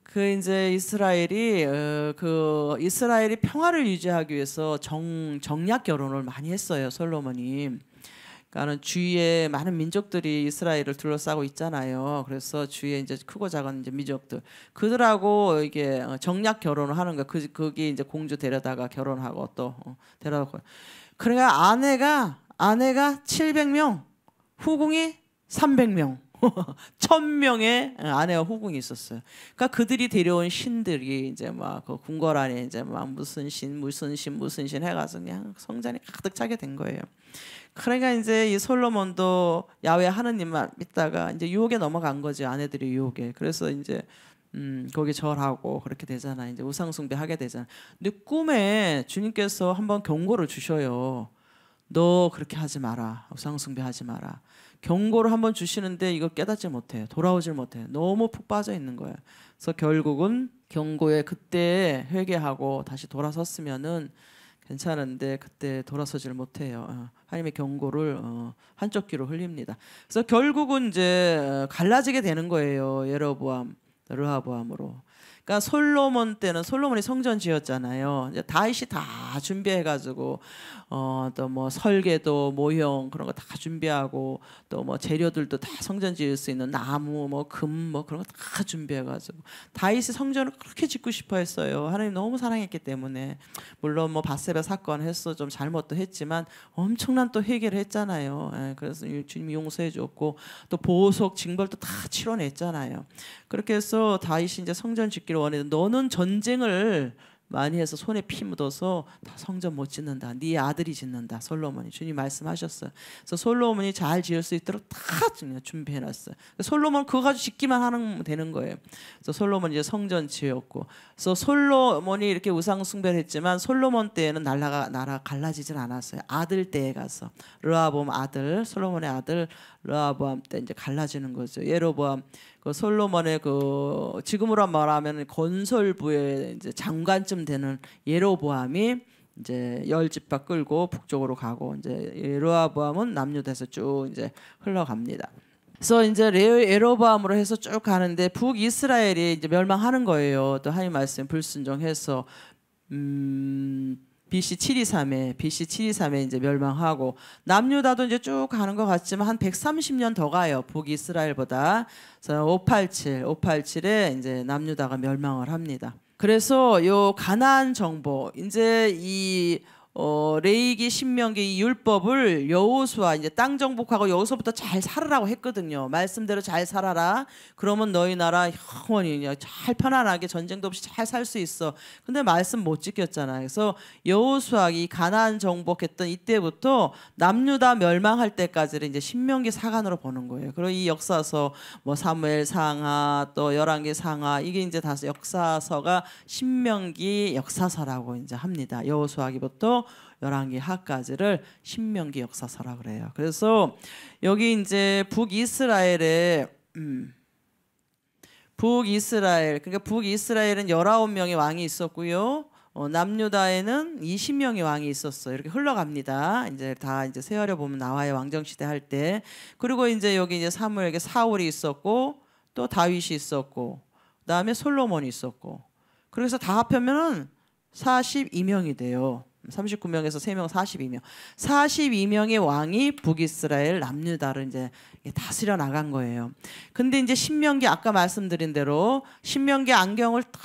그 이제 이스라엘이 어, 그 이스라엘이 평화를 유지하기 위해서 정 정략 결혼을 많이 했어요 솔로몬이. 그러니까는 주위에 많은 민족들이 이스라엘을 둘러싸고 있잖아요. 그래서 주위에 이제 크고 작은 이제 민족들 그들하고 이게 어, 정략 결혼을 하는 거. 그 거기 이제 공주 데려다가 결혼하고 또 어, 데려다고. 그러니까 아내가 아내가 700명, 후궁이 300명. *laughs* 천 명의 예, 아내와 호궁이 있었어요. 그러니까 그들이 데려온 신들이 이제 막그 궁궐 안에 이제 막 무슨 신 무슨 신 무슨 신 해가서 그냥 성전이 가득 차게 된 거예요. 그러니까 이제 이 솔로몬도 야외 하느님만 믿다가 이제 유혹에 넘어간 거지 아내들이 유혹에. 그래서 이제 음, 거기 절하고 그렇게 되잖아. 이제 우상숭배 하게 되잖아. 근데 꿈에 주님께서 한번 경고를 주셔요. 너 그렇게 하지 마라. 우상숭배 하지 마라. 경고를 한번 주시는데 이걸 깨닫지 못해요. 돌아오질 못해요. 너무 푹 빠져 있는 거예요. 그래서 결국은 경고에 그때 회개하고 다시 돌아섰으면은 괜찮은데 그때 돌아서질 못해요. 어, 하나님의 경고를 어, 한쪽 귀로 흘립니다. 그래서 결국은 이제 어, 갈라지게 되는 거예요. 예로보암, 르하보암으로. 그러니까 솔로몬 때는 솔로몬이 성전 지었잖아요. 이제 다윗이 다 준비해가지고 어, 또 뭐 설계도 모형 그런 거 다 준비하고 또 뭐 재료들도 다 성전 지을 수 있는 나무 뭐 금뭐 뭐 그런 거 다 준비해가지고 다윗이 성전을 그렇게 짓고 싶어했어요. 하나님 너무 사랑했기 때문에 물론 뭐 바세바 사건 했어 좀 잘못도 했지만 엄청난 또 회개를 했잖아요. 예, 그래서 주님이 용서해 줬고 또 보석 징벌도 다 치러냈잖아요. 그렇게 해서 다윗이 이제 성전 짓게 있기를 원해. 너는 전쟁을 많이 해서 손에 피 묻어서 다 성전 못 짓는다. 네 아들이 짓는다. 솔로몬이 주님 말씀하셨어요. 그래서 솔로몬이 잘 지을 수 있도록 다 준비해 놨어요. 솔로몬 그거 가지고 짓기만 하면 되는 거예요. 그래서 솔로몬 이제 성전 지었고, 그래서 솔로몬이 이렇게 우상 숭배를 했지만 솔로몬 때에는 나라가 나라 갈라지질 않았어요. 아들 때에 가서 르아보암 아들 솔로몬의 아들 르아보암 때 이제 갈라지는 거죠. 예로보암 그 솔로몬의 그 지금으로 말하면 건설부의 이제 장관쯤 되는 예로보암이 이제 열 지파 끌고 북쪽으로 가고 이제 예로보암은 남유돼서쭉 이제 흘러갑니다. 그래서 이제 예로보암으로 해서 쭉 가는데 북이스라엘이 이제 멸망하는 거예요. 또 하나님 말씀 불순종해서 음 BC 723에 BC 723에 이제 멸망하고 남유다도 이제 쭉 가는 것 같지만 한 130년 더 가요 북이스라엘보다 그래서 587 587에 이제 남유다가 멸망을 합니다. 그래서 요 가나안 정보 이제 이 어, 레이기 신명기 이 율법을 여호수아 이제 땅 정복하고 여수서부터잘 살으라고 했거든요. 말씀대로 잘 살아라. 그러면 너희 나라 영원히 잘 편안하게 전쟁도 없이 잘 살 수 있어. 근데 말씀 못지켰잖아 그래서 여호수아이 가나안 정복했던 이때부터 남유다 멸망할 때까지를 이제 신명기 사관으로 보는 거예요. 그리고 이 역사서 뭐 사무엘 상하 또 열왕기 상하 이게 이제 다 역사서가 신명기 역사서라고 이제 합니다. 여호수아기부터 열왕기 하까지를 신명기 역사서라 그래요. 그래서 여기 이제 북이스라엘의 음, 북이스라엘 그러니까 북이스라엘은 19명의 왕이 있었고요. 어, 남유다에는 20명의 왕이 있었어요. 이렇게 흘러갑니다. 이제 다 이제 세어려 보면 나와요. 왕정 시대 할 때. 그리고 이제 여기 이제 사무에게 사울이 있었고 또 다윗이 있었고 그다음에 솔로몬이 있었고. 그래서 다 합하면은 42명이 돼요. 39명에서 3명 42명. 42명의 왕이 북이스라엘 남유다를 이제 다스려 나간 거예요. 근데 이제 신명기 아까 말씀드린 대로 신명기 안경을 딱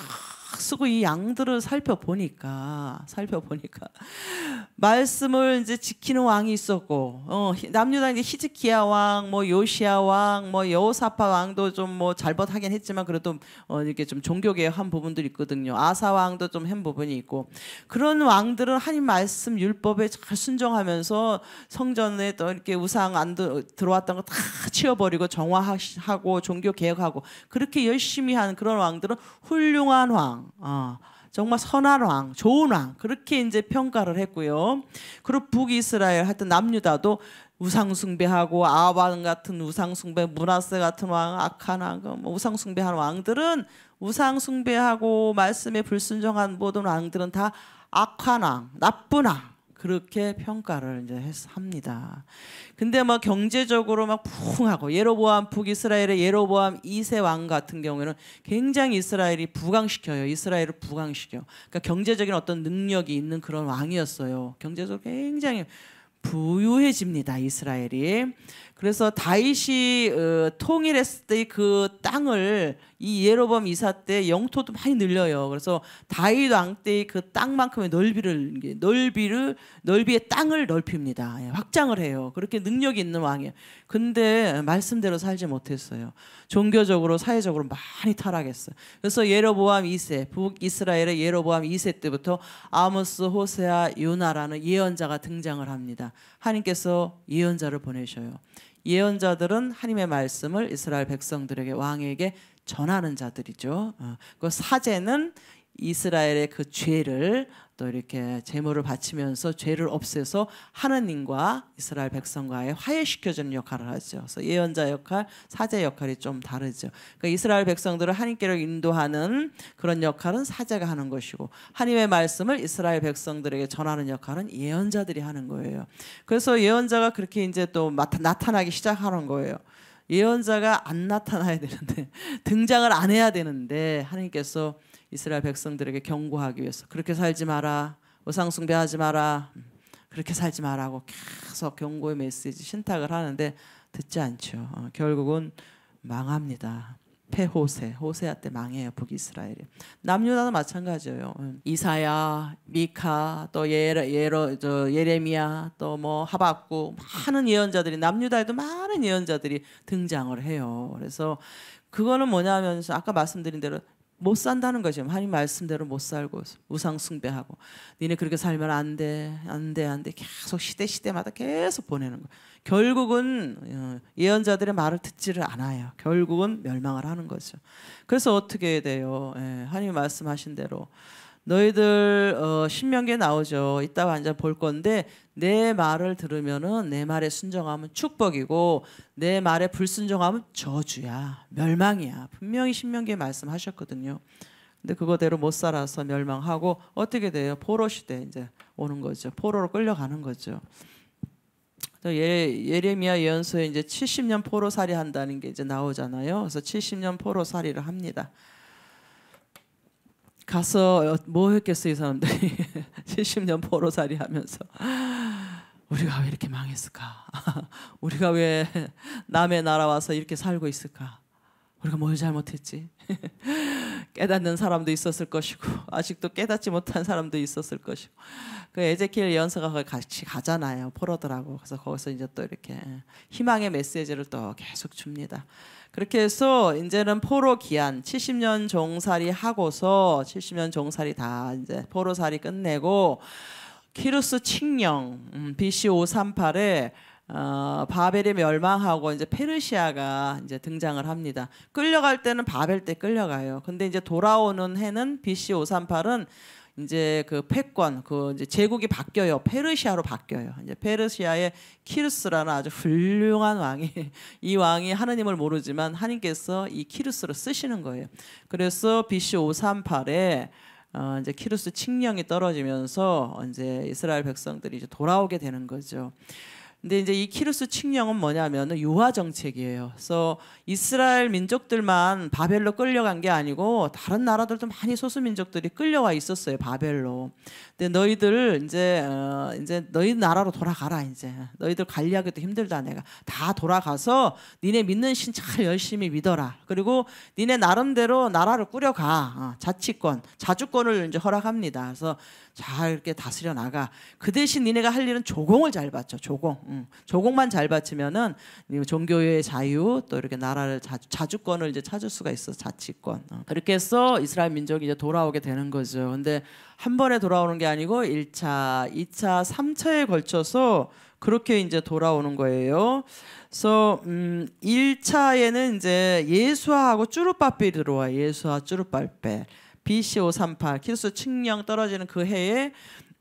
쓰고 이 양들을 살펴보니까 살펴보니까 *laughs* 말씀을 이제 지키는 왕이 있었고 어, 남유다 이제 히즈키야 왕, 뭐 요시야 왕, 뭐 여호사파 왕도 좀 뭐 잘못하긴 했지만 그래도 어, 이렇게 좀 종교개혁 한 부분들이 있거든요. 아사 왕도 좀 한 부분이 있고 그런 왕들은 하나님 말씀 율법에 잘 순종하면서 성전에 또 이렇게 우상 안 들어왔던 거 다 치워버리고 정화하고 종교개혁하고 그렇게 열심히 한 그런 왕들은 훌륭한 왕. 왕, 어, 정말 선한 왕, 좋은 왕 그렇게 이제 평가를 했고요. 그리고 북이스라엘 하여튼 남유다도 우상숭배하고 아왕 같은 우상숭배, 문하세 같은 왕, 악한 왕, 그 뭐 우상숭배한 왕들은 우상숭배하고 말씀에 불순종한 모든 왕들은 다 악한 왕, 나쁜 왕 그렇게 평가를 이제 합니다. 근데 막 경제적으로 막푸하고 예로보암 북이스라엘의 예로보암 2세 왕 같은 경우에는 굉장히 이스라엘이 부강시켜요. 이스라엘을 부강시켜. 그러니까 경제적인 어떤 능력이 있는 그런 왕이었어요. 경제적으로 굉장히 부유해집니다. 이스라엘이. 그래서 다윗이 어, 통일했을 때 그 땅을 이 예로범 이사 때 영토도 많이 늘려요. 그래서 다윗 왕 때의 그 땅만큼의 넓이를 넓이를 넓이의 땅을 넓힙니다. 예, 확장을 해요. 그렇게 능력이 있는 왕이에요. 근데 말씀대로 살지 못했어요. 종교적으로 사회적으로 많이 타락했어요. 그래서 예로보암 2세 북이스라엘의 예로보암 2세 때부터 아모스, 호세아, 요나라는 예언자가 등장을 합니다. 하나님께서 예언자를 보내셔요. 예언자들은 하나님의 말씀을 이스라엘 백성들에게 왕에게 전하는 자들이죠. 어, 그 사제는 이스라엘의 그 죄를 또 이렇게 제물을 바치면서 죄를 없애서 하나님과 이스라엘 백성과의 화해시켜주는 역할을 하죠. 그래서 예언자 역할, 사제 역할이 좀 다르죠. 그러니까 이스라엘 백성들을 하나님께로 인도하는 그런 역할은 사제가 하는 것이고 하나님의 말씀을 이스라엘 백성들에게 전하는 역할은 예언자들이 하는 거예요. 그래서 예언자가 그렇게 이제 또 나타나기 시작하는 거예요. 예언자가 안 나타나야 되는데 *laughs* 등장을 안 해야 되는데 하나님께서 이스라엘 백성들에게 경고하기 위해서 그렇게 살지 마라. 우상 숭배하지 마라. 그렇게 살지 말라고 계속 경고의 메시지 신탁을 하는데 듣지 않죠. 어, 결국은 망합니다. 폐호세, 호세아 때 망해요 북이스라엘이. 남유다도 마찬가지예요. 음, 이사야, 미카, 또 예레, 예로, 저 예레미야, 또 뭐 하박구 많은 예언자들이 남유다에도 많은 예언자들이 등장을 해요. 그래서 그거는 뭐냐면 아까 말씀드린 대로 못 산다는 거지. 하나님 말씀대로 못 살고 우상 숭배하고 니네 그렇게 살면 안 돼. 안 돼. 안 돼. 계속 시대 시대마다 계속 보내는 거. 결국은 어, 예언자들의 말을 듣지를 않아요. 결국은 멸망을 하는 거죠. 그래서 어떻게 해야 돼요? 예, 하나님 말씀하신 대로 너희들 어, 신명계 나오죠. 이따가 한잔 볼 건데 내 말을 들으면은 내 말에 순종하면 축복이고 내 말에 불순종하면 저주야 멸망이야 분명히 신명기 말씀하셨거든요. 근데 그거대로 못 살아서 멸망하고 어떻게 돼요? 포로 시대 이제 오는 거죠. 포로로 끌려가는 거죠. 예, 예레미야 예언서에 이제 70년 포로살이 한다는 게 이제 나오잖아요. 그래서 70년 포로살이를 합니다. 가서 어, 뭐 했겠어요 이 사람들이 70년 *laughs* 포로살이 하면서 우리가 왜 이렇게 망했을까? *laughs* 우리가 왜 남의 나라 와서 이렇게 살고 있을까? 우리가 뭘 잘못했지? *laughs* 깨닫는 사람도 있었을 것이고 아직도 깨닫지 못한 사람도 있었을 것이고 그 에제키엘 연서가 같이 가잖아요 포로들하고 그래서 거기서 이제 또 이렇게 예, 희망의 메시지를 또 계속 줍니다. 그렇게 해서 이제는 포로 기한 70년 종살이 하고서 70년 종살이 다 이제 포로살이 끝내고 키루스 칙령 BC 음, 538에 어, 바벨이 멸망하고 이제 페르시아가 이제 등장을 합니다. 끌려갈 때는 바벨 때 끌려가요. 근데 이제 돌아오는 해는 BC 538은 이제 그 패권 그 이제 제국이 바뀌어요. 페르시아로 바뀌어요. 이제 페르시아의 키루스라는 아주 훌륭한 왕이 *laughs* 이 왕이 하느님을 모르지만 하나님께서 이 키루스를 쓰시는 거예요. 그래서 BC 538에 어, 이제 키루스 칙령이 떨어지면서 이제 이스라엘 백성들이 이제 돌아오게 되는 거죠. 근데 이제 이 키루스 칙령은 뭐냐면은 유화 정책이에요. 그래서 이스라엘 민족들만 바벨로 끌려간 게 아니고 다른 나라들도 많이 소수 민족들이 끌려와 있었어요 바벨로. 근데 너희들 이제 어, 이제 너희 나라로 돌아가라 이제 너희들 관리하기도 힘들다 내가 다 돌아가서 니네 믿는 신 잘 열심히 믿어라 그리고 니네 나름대로 나라를 꾸려가 어, 자치권 자주권을 이제 허락합니다 그래서 잘 이렇게 다스려 나가 그 대신 니네가 할 일은 조공을 잘 받죠 조공 응. 조공만 잘 받치면은 종교의 자유 또 이렇게 나라를 자, 주권을 자주 이제 찾을 수가 있어 자치권 어. 그렇게 해서 이스라엘 민족이 이제 돌아오게 되는 거죠 근데 한 번에 돌아오는 게 아니고 1차, 2차, 3차에 걸쳐서 그렇게 이제 돌아오는 거예요. 그래서 음 1차에는 이제 예수하고 쭈루빠빼 들어와. 예수화 쭈루빠빼. BC 538키스 측령 떨어지는 그 해에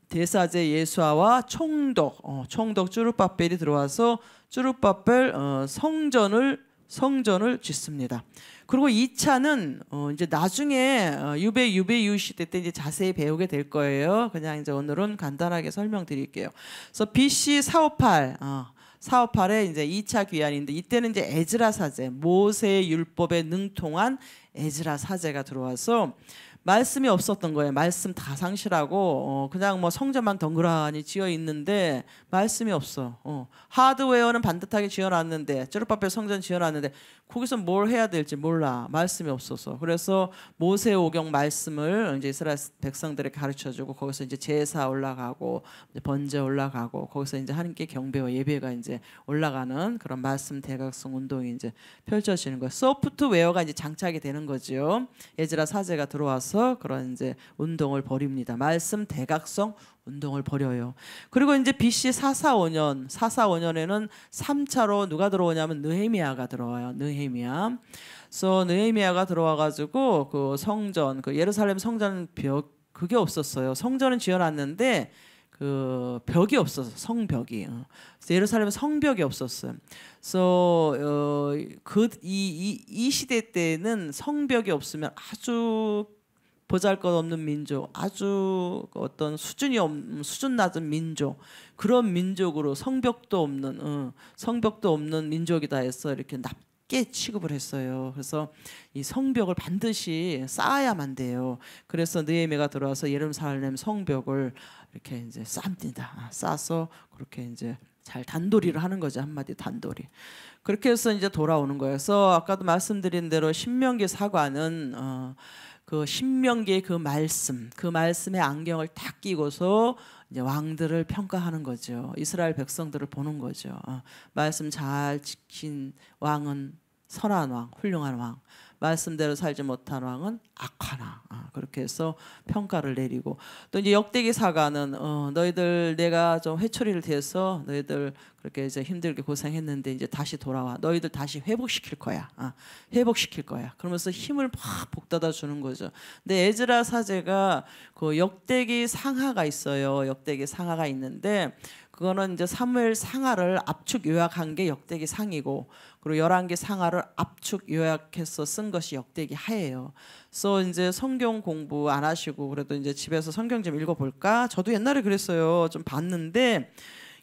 대사제 예수아와 총독, 어, 총독 쭈루빠벨이 들어와서 쭈루빠벨 어, 성전을 성전을 짓습니다. 그리고 2차는 어 이제 나중에 어, 유배 유배유 시대 때 이제 자세히 배우게 될 거예요. 그냥 이제 오늘은 간단하게 설명드릴게요. 그래서 BC 458 어, 458에 이제 2차 귀환인데 이때는 이제 에즈라 사제 모세 율법에 능통한 에즈라 사제가 들어와서 말씀이 없었던 거예요. 말씀 다 상실하고 어, 그냥 뭐 성전만 덩그러니 지어 있는데 말씀이 없어. 어. 하드웨어는 반듯하게 지어놨는데 쭈르빠페 성전 지어놨는데 거기서 뭘 해야 될지 몰라. 말씀이 없어서. 그래서 모세 오경 말씀을 이제 이스라엘 백성들에게 가르쳐 주고 거기서 이제 제사 올라가고 이제 번제 올라가고 거기서 이제 하나님께 경배와 예배가 이제 올라가는 그런 말씀 대각성 운동이 이제 펼쳐지는 거예요. 소프트웨어가 이제 장착이 되는 거지요. 예지라 사제가 들어와서 그런 이제 운동을 벌입니다. 말씀 대각성 운동을 벌여요. 그리고 이제 BC 445년, 445년에는 3차로 누가 들어오냐면 느헤미야가 들어와요. 느헤미야. 그래서 느헤미야가 들어와 가지고 그 성전, 그 예루살렘 성전 벽 그게 없었어요. 성전은 지어 놨는데 그 벽이 없어서 성벽이 어. 예루살렘 성벽이 없었어요. 그래서 어, 그이이 이 시대 때는 성벽이 없으면 아주 보잘것없는 민족, 아주 어떤 수준이 없는 음, 수준 낮은 민족 그런 민족으로 성벽도 없는 어, 성벽도 없는 민족이다 해서 이렇게 낮게 취급을 했어요. 그래서 이 성벽을 반드시 쌓아야만 돼요. 그래서 느헤미가 들어와서 예루살렘 성벽을 이렇게 이제 쌓습니다. 아, 쌓아서 그렇게 이제 잘 단도리를 하는 거죠 한마디 단도리. 그렇게 해서 이제 돌아오는 거예요. 그래서 아까도 말씀드린 대로 신명기 사과는 어, 그 신명기의 그 말씀, 그 말씀의 안경을 딱 끼고서 이제 왕들을 평가하는 거죠. 이스라엘 백성들을 보는 거죠. 어, 말씀 잘 지킨 왕은 선한 왕, 훌륭한 왕. 말씀대로 살지 못한 왕은 악하나 아, 그렇게 해서 평가를 내리고 또 이제 역대기 사가는 어, 너희들 내가 좀 회초리를 대서 너희들 그렇게 이제 힘들게 고생했는데 이제 다시 돌아와 너희들 다시 회복시킬 거야 아, 회복시킬 거야 그러면서 힘을 막 복돋아 주는 거죠 근데 에즈라 사제가 그 역대기 상하가 있어요 역대기 상하가 있는데 그거는 이제 사무엘 상하를 압축 요약한 게 역대기 상이고 그리고 열한 개 상하를 압축 요약해서 쓴 것이 역대기 하예요. 그래서 이제 성경 공부 안 하시고 그래도 이제 집에서 성경 좀 읽어볼까? 저도 옛날에 그랬어요. 좀 봤는데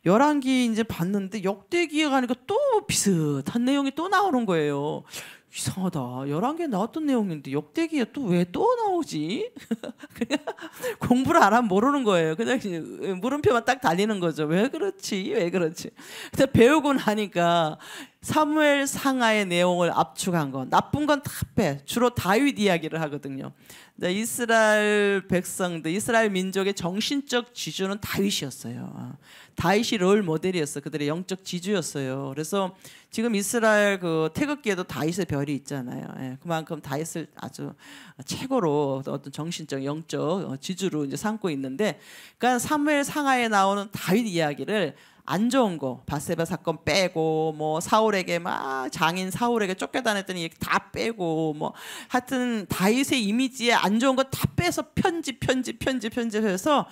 열왕기 이제 봤는데 역대기에 가니까 또 비슷한 내용이 또 나오는 거예요. 이상하다. 열왕기 나왔던 내용인데 역대기에 또 왜 또 나오지? *laughs* 그냥 공부를 안 하면 모르는 거예요. 그냥 물음표만 딱 달리는 거죠. 왜 그렇지? 왜 그렇지? 근데 배우고 나니까 사무엘 상하의 내용을 압축한 건 나쁜 건 다 빼. 주로 다윗 이야기를 하거든요. 이스라엘 백성들, 이스라엘 민족의 정신적 지주는 다윗이었어요. 아, 다윗이 롤 모델이었어. 그들의 영적 지주였어요. 그래서 지금 이스라엘 그 태극기에도 다윗의 별이 있잖아요. 예, 그만큼 다윗을 아주 최고로 어떤 정신적, 영적 어, 지주로 이제 삼고 있는데, 그러니까 사무엘 상하에 나오는 다윗 이야기를 안 좋은 거 바세바 사건 빼고 뭐 사울에게 막 장인 사울에게 쫓겨다녔더니 다 빼고 뭐 하여튼 다윗의 이미지에 안 좋은 거 다 빼서 편집 편집 편집 편집해서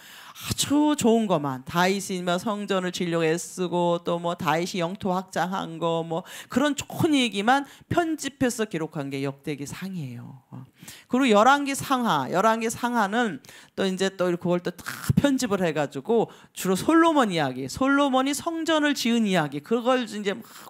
아주 좋은 것만 다윗이 뭐 성전을 진료 애쓰고 또 뭐 다윗이 영토 확장한 거 뭐 그런 좋은 얘기만 편집해서 기록한 게 역대기 상이에요. 어. 그리고 열왕기 상하 열왕기 상하는 또 이제 또 그걸 또 다 편집을 해가지고 주로 솔로몬 이야기 솔로몬 솔로몬이 성전을 지은 이야기 그걸 이제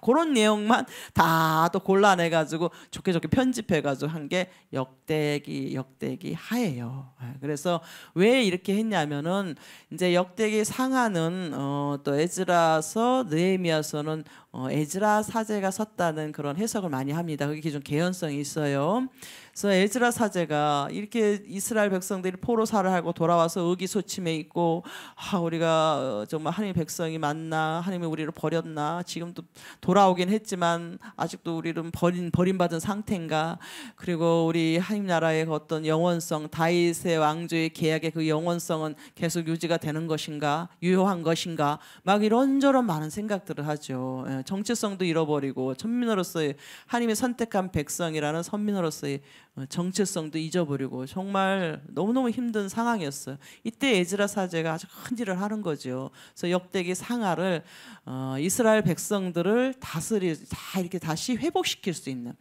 그런 내용만 다 또 골라내 가지고 좋게 좋게 편집해 가지고 한 게 역대기 역대기 하예요. 예, 그래서 왜 이렇게 했냐면은 이제 역대기 상하는 어, 또 에즈라서 느헤미야서는 어, 에즈라 사제가 섰다는 그런 해석을 많이 합니다. 그게 좀 개연성이 있어요. 그래서 에즈라 사제가 이렇게 이스라엘 백성들이 포로사를 하고 돌아와서 의기소침해 있고 아, 우리가 어, 정말 하나님 백성이 맞나 하나님이 우리를 버렸나 지금도 돌아오긴 했지만 아직도 우리는 버린 버림받은 상태인가 그리고 우리 하나님 나라의 그 어떤 영원성 다윗의 왕조의 계약의 그 영원성은 계속 유지가 되는 것인가 유효한 것인가 막 이런저런 많은 생각들을 하죠. 예, 정체성도 잃어버리고 천민으로서의 하나님의 선택한 백성이라는 선민으로서의 어, 정체성도 잊어버리고 정말 너무너무 힘든 상황이었어요. 이때 에즈라 사제가 아주 큰 일을 하는 거죠. 그래서 역대기 상하를 어, 이스라엘 백성들을 다스리 다 이렇게 다시 회복시킬 수 있는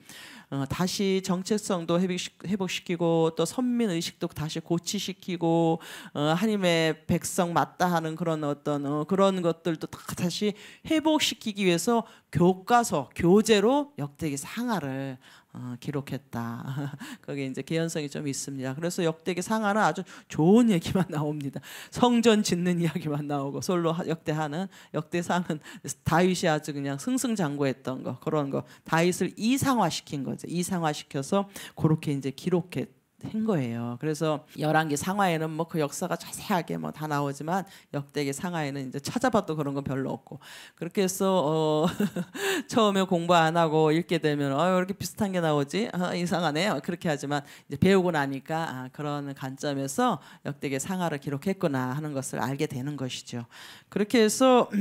어, 다시 정체성도 회복시키고 또 선민 의식도 다시 고치시키고 어, 하나님의 백성 맞다 하는 그런 어떤 어, 그런 것들도 다 다시 회복시키기 위해서 교과서 교재로 역대기 상하를 어, 기록했다. *laughs* 거기 이제 개연성이 좀 있습니다. 그래서 역대기 상하는 아주 좋은 얘기만 *laughs* 나옵니다. 성전 짓는 이야기만 나오고 솔로 역대하는 역대상은 다윗이 아주 그냥 승승장구했던 거 그런 거 다윗을 이상화시킨 거죠. 이상화시켜서 그렇게 이제 기록했. 된 거예요. 그래서 열왕기 상하에는 뭐 그 역사가 자세하게 뭐 다 나오지만 역대기 상하에는 이제 찾아봐도 그런 건 별로 없고 그렇게 해서 어 *laughs* 처음에 공부 안 하고 읽게 되면 어 이렇게 비슷한 게 나오지 아, 이상하네 그렇게 하지만 이제 배우고 나니까 아, 그런 관점에서 역대기 상하를 기록했구나 하는 것을 알게 되는 것이죠. 그렇게 해서 *clears throat*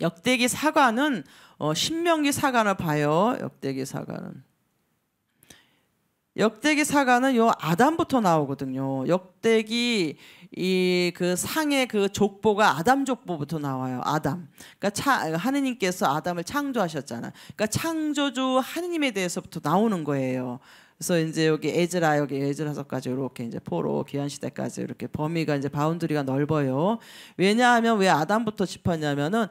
역대기 사관은 어, 신명기 사관을 봐요. 역대기 사관은 역대기 사가는 요 아담부터 나오거든요. 역대기 이 그 상의 그 족보가 아담 족보부터 나와요. 아담. 그러니까 차, 하느님께서 아담을 창조하셨잖아. 그러니까 창조주 하느님에 대해서부터 나오는 거예요. 그래서 이제 여기 에즈라 여기 에즈라서까지 이렇게 이제 포로 기한 시대까지 이렇게 범위가 이제 바운드리가 넓어요. 왜냐하면 왜 아담부터 짚었냐면은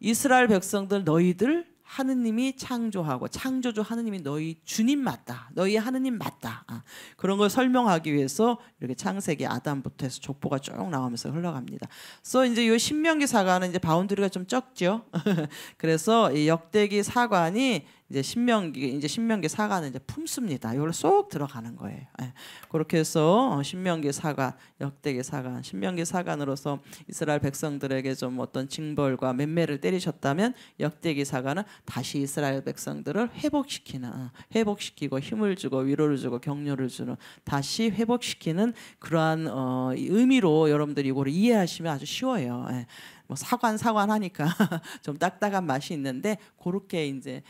이스라엘 백성들 너희들 하느님이 창조하고 창조주 하느님이 너희 주님 맞다. 너희 하느님 맞다. 아, 그런 걸 설명하기 위해서 이렇게 창세기 아담부터 해서 족보가 쭉 나오면서 흘러갑니다. 그래서 이제 이 신명기 사관은 이제 바운드리가 좀 적죠. *laughs* 그래서 이 역대기 사관이 이제 신명기 이제 신명기 사과는 이제 품습니다. 이걸 쏙 들어가는 거예요. 예. 그렇게 해서 어, 신명기 사과, 역대기 사과, 신명기 사관으로서 이스라엘 백성들에게 좀 어떤 징벌과 맴매를 때리셨다면 역대기 사과는 다시 이스라엘 백성들을 회복시키는 어, 회복시키고 힘을 주고 위로를 주고 격려를 주는 다시 회복시키는 그러한 어, 의미로 여러분들이 이거 이해하시면 아주 쉬워요. 예. 뭐 사관 사관 하니까 *laughs* 좀 딱딱한 맛이 있는데 그렇게 이제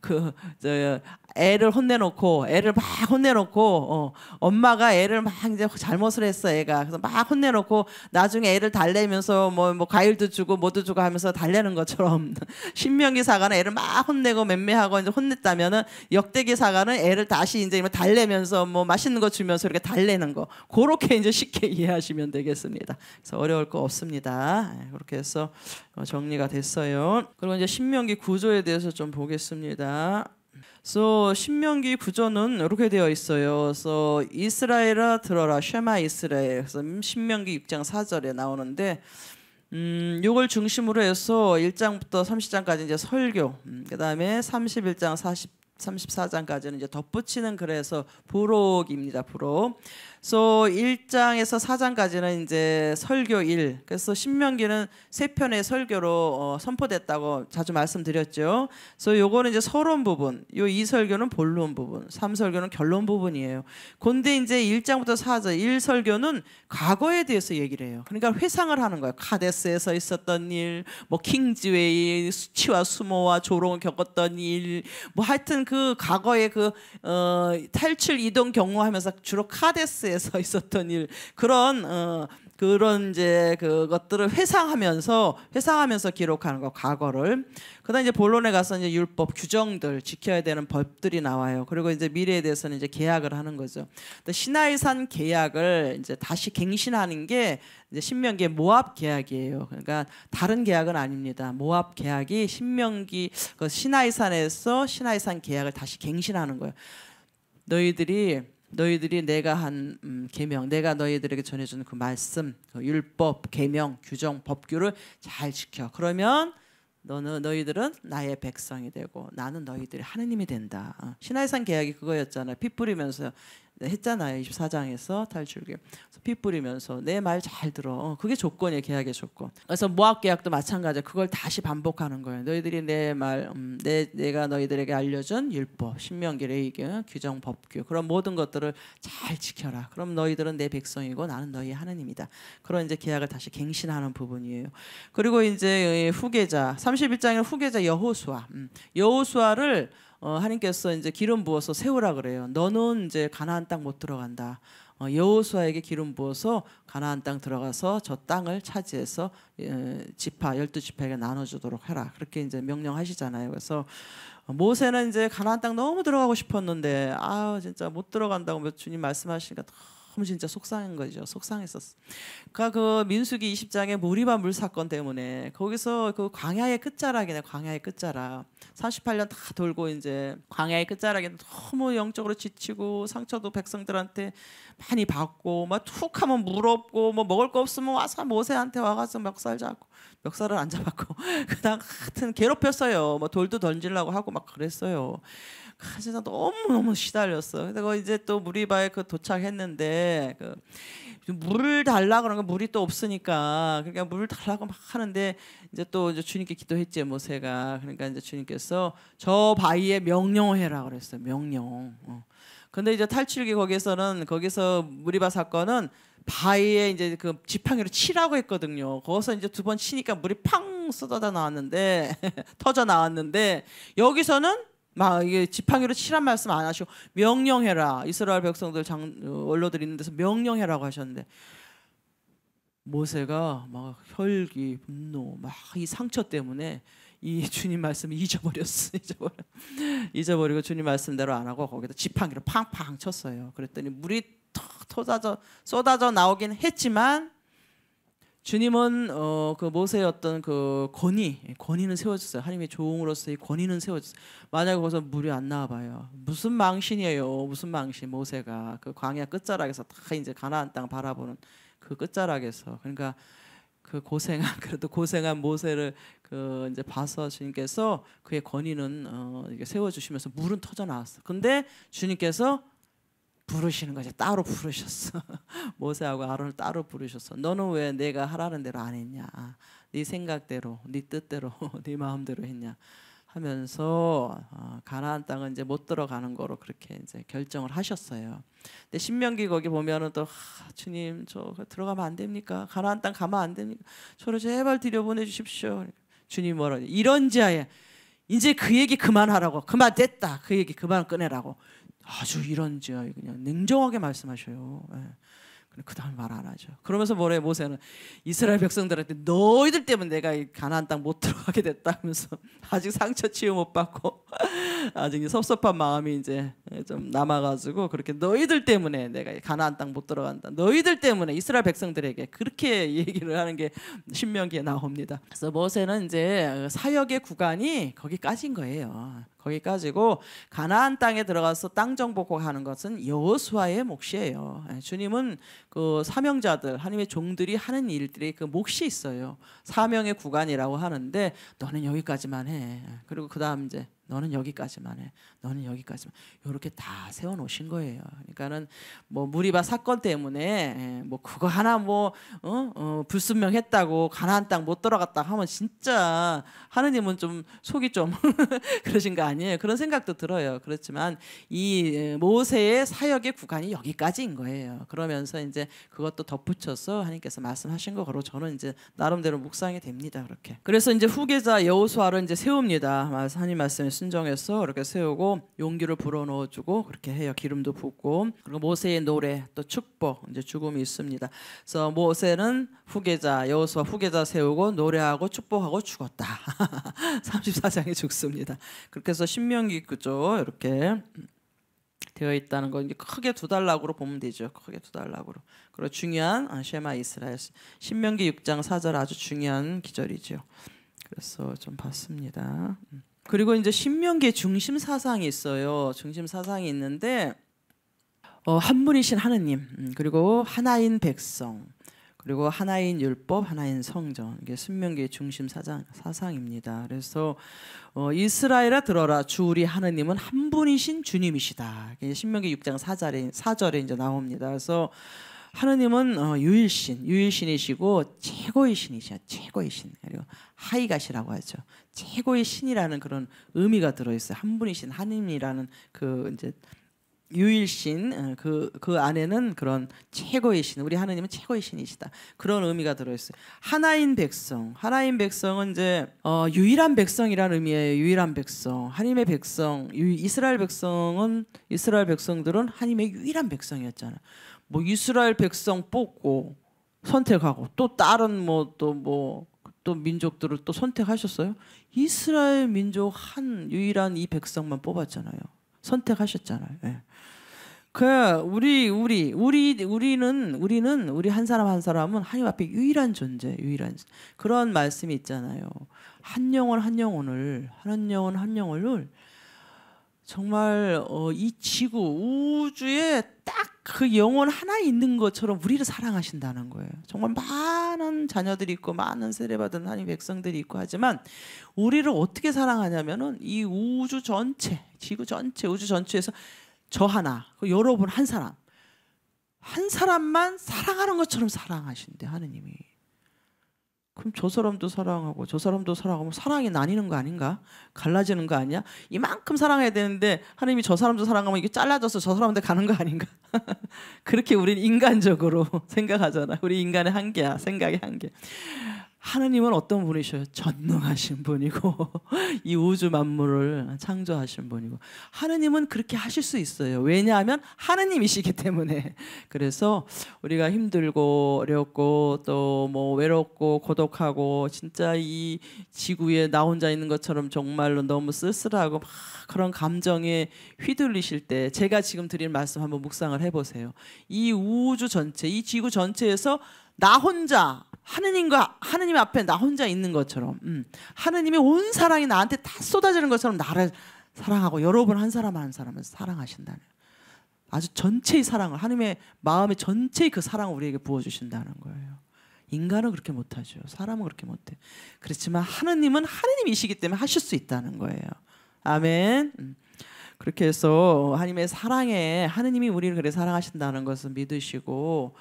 그그저 애를 혼내놓고 애를 막 혼내놓고 어, 엄마가 애를 막 이제 잘못을 했어 애가 그래서 막 혼내놓고 나중에 애를 달래면서 뭐뭐 뭐 과일도 주고 뭐도 주고 하면서 달래는 것처럼 *laughs* 신명기 사가는 애를 막 혼내고 맴매하고 이제 혼냈다면은 역대기 사가는 애를 다시 이제 달래면서 뭐 맛있는 거 주면서 이렇게 달래는 거 그렇게 이제 쉽게 *laughs* 이해하시면 되겠습니다. 그래서 어려울 거 없습니다. 예, 그렇게 해서 어, 정리가 됐어요. 그리고 이제 신명기 구조에 대해서 좀 보겠습니다. So 신명기 구조는 이렇게 되어 있어요. So 이스라엘아 들어라 쉐마 이스라엘. 그래서 신명기 6장 4절에 나오는데 음, 이걸 중심으로 해서 1장부터 30장까지 이제 설교. 음, 그다음에 31장 40 34장까지는 이제 덧붙이는 그래서 부록입니다. 부록. 그래서 1장에서 4장까지는 이제 설교 1. 그래서 신명기는 세 편의 설교로 어, 선포됐다고 자주 말씀드렸죠. 그래서 요거는 이제 서론 부분. 요 2설교는 본론 부분. 3설교는 결론 부분이에요. 근데 이제 1장부터 4절 1설교는 과거에 대해서 얘기를 해요. 그러니까 회상을 하는 거예요. 카데스에서 있었던 일, 뭐 킹즈웨이 수치와 수모와 조롱을 겪었던 일, 뭐 하여튼 그 과거의 그 어, 탈출 이동 경로하면서 주로 카데스 프랑에서 *laughs* 있었던 일 그런 어, 그런 이제 그것들을 회상하면서 회상하면서 기록하는 거 과거를 그다음 이제 본론에 가서 이제 율법 규정들 지켜야 되는 법들이 나와요. 그리고 이제 미래에 대해서는 이제 계약을 하는 거죠. 신하이산 계약을 이제 다시 갱신하는 게 이제 신명기 모압 계약이에요. 그러니까 다른 계약은 아닙니다. 모압 계약이 신명기 그 신하이산에서 신하이산 계약을 다시 갱신하는 거예요. 너희들이 너희들이 내가 한 음, 계명, 내가 너희들에게 전해주는 그 말씀, 그 율법, 계명, 규정, 법규를 잘 지켜. 그러면 너는 너희들은 나의 백성이 되고 나는 너희들이 하느님이 된다. 어. 신하의산 계약이 그거였잖아요. 피 뿌리면서 네, 했잖아요. 24장에서 탈출계. 피 뿌리면서 내 말 잘 들어. 어, 그게 조건이에요. 계약의 조건. 그래서 모압 계약도 마찬가지야. 그걸 다시 반복하는 거예요. 너희들이 내 말, 음, 내, 내가 너희들에게 알려준 율법, 신명기, 레이기, 규정, 법규 그런 모든 것들을 잘 지켜라. 그럼 너희들은 내 백성이고 나는 너희 하느님이다 그런 이제 계약을 다시 갱신하는 부분이에요. 그리고 이제 후계자 31장의 후계자 여호수아. 음, 여호수아를 어, 하나님께서 이제 기름 부어서 세우라 그래요. 너는 이제 가나안 땅 못 들어간다. 어, 여호수아에게 기름 부어서 가나안 땅 들어가서 저 땅을 차지해서 예, 지파 열두 지파에게 나눠주도록 해라. 그렇게 이제 명령하시잖아요. 그래서 모세는 이제 가나안 땅 너무 들어가고 싶었는데 아 진짜 못 들어간다고 주님 말씀하시니까. 너무 진짜 속상한 거죠. 속상했었어. 그러니까 그 민수기 20장의 무리바 물 사건 때문에 거기서 그 광야의 끝자락이네. 광야의 끝자락. 38년 다 돌고 이제 광야의 끝자락에 너무 영적으로 지치고 상처도 백성들한테 많이 받고 막 툭하면 물없고뭐 먹을 거 없으면 와서 모세한테 와가서 멱살 잡고 멱살을 안 잡았고 *laughs* 그냥 하여튼 괴롭혔어요. 뭐 돌도 던질라고 하고 막 그랬어요. 아, 진짜 너무 너무 시달렸어. 그래서 이제 또 무리바에 그 도착했는데 그물 달라 그런 거 물이 또 없으니까 그러니까 물 달라고 막 하는데 이제 또 이제 주님께 기도했지 모세가 그러니까 이제 주님께서 저 바위에 명령해라 그랬어 명령. 어. 근데 이제 탈출기 거기에서는 거기서 무리바 사건은 바위에 이제 그 지팡이로 치라고 했거든요. 거기서 이제 두 번 치니까 물이 팡 쏟아져 나왔는데 *laughs* 터져 나왔는데 여기서는 막 이게 지팡이로 치란 말씀 안 하시고 명령해라 이스라엘 백성들 장 원로들이 있는 데서 명령해라고 하셨는데 모세가 막 혈기 분노 막 이 상처 때문에 이 주님 말씀 잊어버렸어 *laughs* 잊어버려 잊어버리고 주님 말씀대로 안 하고 거기다 지팡이로 팡팡 쳤어요 그랬더니 물이 턱 쏟아져 쏟아져 나오긴 했지만 주님은 어, 그 모세의 어떤 그 권위, 권위는 세워졌어요. 하나님의 종으로서의 권위는 세워졌어요. 만약에 거기서 물이 안 나와봐요. 무슨 망신이에요. 무슨 망신. 모세가 그 광야 끝자락에서 다 이제 가나안 땅 바라보는 그 끝자락에서 그러니까 그 고생한 *laughs* 그래도 고생한 모세를 그 이제 봐서 주님께서 그의 권위는 어, 세워 주시면서 물은 터져 나왔어. 근데 주님께서 부르시는 거죠. 따로 부르셨어. *laughs* 모세하고 아론을 따로 부르셨어. 너는 왜 내가 하라는 대로 안 했냐? 아, 네 생각대로, 네 뜻대로, *laughs* 네 마음대로 했냐? 하면서 아, 가나안 땅은 이제 못 들어가는 거로 그렇게 이제 결정을 하셨어요. 근데 신명기 거기 보면은 또 아, 주님 저 들어가면 안 됩니까? 가나안 땅 가면 안 됩니까? 저를 제발 들여 보내 주십시오. 주님 뭐라 이런 자에 이제 그 얘기 그만하라고 그만 됐다 그 얘기 그만 꺼내라고 아주 이런지 그냥 냉정하게 말씀하셔요. 예. 그 다음에 말안 하죠. 그러면서 뭐래 모세는 이스라엘 백성들한테 너희들 때문에 내가 가나안 땅 못 들어가게 됐다면서 *laughs* 아직 상처 치유 못 받고 *laughs* 아직 섭섭한 마음이 이제 좀 남아가지고 그렇게 너희들 때문에 내가 가나안 땅 못 들어간다. 너희들 때문에 이스라엘 백성들에게 그렇게 *laughs* 얘기를 하는 게 신명기에 나옵니다. 그래서 모세는 이제 그 사역의 구간이 거기까지인 거예요. 거기까지고 가나안 땅에 들어가서 땅 정복하는 것은 여호수아의 몫이에요. 예, 주님은 그 사명자들 하나님의 종들이 하는 일들이 그 몫이 있어요. 사명의 구간이라고 하는데 너는 여기까지만 해. 예, 그리고 그다음 이제 너는 여기까지만 해. 너는 여기까지만. 이렇게 다 세워 놓으신 거예요. 그러니까는 뭐 무리바 사건 때문에 예, 뭐 그거 하나 뭐 어? 어 불순명했다고 가나안 땅못 들어갔다 하면 진짜 하느님은 좀 속이 좀 *laughs* 그러신 거 아니에요. 그런 생각도 들어요. 그렇지만 이 예, 모세의 사역의 구간이 여기까지인 거예요. 그러면서 이제 그것도 덧붙여서 하나님께서 말씀하신 거로 저는 이제 나름대로 묵상이 됩니다. 그렇게. 그래서 이제 후계자 여호수아를 이제 세웁니다. 하나님 말씀에 신정해서 이렇게 세우고 용기를 불어넣어 주고 그렇게 해요. 기름도 붓고 그리고 모세의 노래 또 축복 이제 죽음이 있습니다. 그래서 모세는 후계자 여호수아 후계자 세우고 노래하고 축복하고 죽었다. 34장이 *laughs* 죽습니다. 그렇게 해서 신명기 그죠 이렇게 되어 있다는 건 크게 두 달락으로 보면 되죠. 크게 두 달락으로. 그리고 중요한 아, 쉐마 이스라엘 신명기 6장 4절 아주 중요한 기절이죠. 그래서 좀 봤습니다. 음. 그리고 이제 신명기의 중심 사상이 있어요. 중심 사상이 있는데 어, 한 분이신 하느님 음, 그리고 하나인 백성 그리고 하나인 율법 하나인 성전 이게 신명기의 중심 사상, 사상입니다. 그래서 어, 이스라엘아 들어라 주 우리 하느님은 한 분이신 주님이시다. 신명기 6장 4절에 4절에 이제 나옵니다. 그래서 하느님은 어, 유일신, 유일신이시고 최고의 신이시야, 최고의 신. 그리고 하이가시라고 하죠. 최고의 신이라는 그런 의미가 들어있어요. 한 분이신 하나님이라는 그 이제 유일신 어, 그, 그 안에는 그런 최고의 신 우리 하느님은 최고의 신이시다 그런 의미가 들어있어요 하나인 백성 하나인 백성은 이제 어, 유일한 백성이라는 의미요 유일한 백성 하나님의 백성 유, 이스라엘 백성은 이스라엘 백성들은 하나님의 유일한 백성이었잖아 요뭐 이스라엘 백성 뽑고 선택하고 또 다른 뭐 또 뭐또 뭐 민족들을 또 선택하셨어요. 이스라엘 민족 한 유일한 이 백성만 뽑았잖아요. 선택하셨잖아요. 예. 그 우리 우리 우리 우리는 우리는 우리 한 사람 한 사람은 하나님 앞에 유일한 존재, 유일한 그런 말씀이 있잖아요. 한 영혼 한 영혼을 한 영혼 한 영혼을 정말 어, 이 지구 우주에 딱 그 영혼 하나 있는 것처럼 우리를 사랑하신다는 거예요. 정말 많은 자녀들이 있고 많은 세례받은 하나님 백성들이 있고 하지만 우리를 어떻게 사랑하냐면은 이 우주 전체, 지구 전체, 우주 전체에서 저 하나, 그 여러분 한 사람, 한 사람만 사랑하는 것처럼 사랑하신대 하느님이. 그럼 저 사람도 사랑하고 저 사람도 사랑하고 사랑이 나뉘는 거 아닌가? 갈라지는 거 아니야? 이만큼 사랑해야 되는데 하나님이 저 사람도 사랑하면 이게 잘라져서 저 사람한테 가는 거 아닌가? *laughs* 그렇게 우리는 인간적으로 *laughs* 생각하잖아. 우리 인간의 한계야. 생각의 한계. 하느님은 어떤 분이셔요? 전능하신 분이고 *laughs* 이 우주 만물을 창조하신 분이고 하느님은 그렇게 하실 수 있어요. 왜냐하면 하느님이시기 때문에 *laughs* 그래서 우리가 힘들고 어렵고 또 뭐 외롭고 고독하고 진짜 이 지구에 나 혼자 있는 것처럼 정말로 너무 쓸쓸하고 막 그런 감정에 휘둘리실 때 제가 지금 드린 말씀 한번 묵상을 해보세요. 이 우주 전체, 이 지구 전체에서 나 혼자 하느님과 하느님 앞에 나 혼자 있는 것처럼 음. 하느님의 온 사랑이 나한테 다 쏟아지는 것처럼 나를 사랑하고 여러분 한 사람 한 사람을 사랑하신다는 아주 전체의 사랑을 하나님의 마음의 전체의 그 사랑을 우리에게 부어주신다는 거예요. 인간은 그렇게 못하죠. 사람은 그렇게 못해. 그렇지만 하느님은 하느님이시기 때문에 하실 수 있다는 거예요. 아멘. 음. 그렇게 해서 하나님의 사랑에 하느님이 우리를 그래 사랑하신다는 것을 믿으시고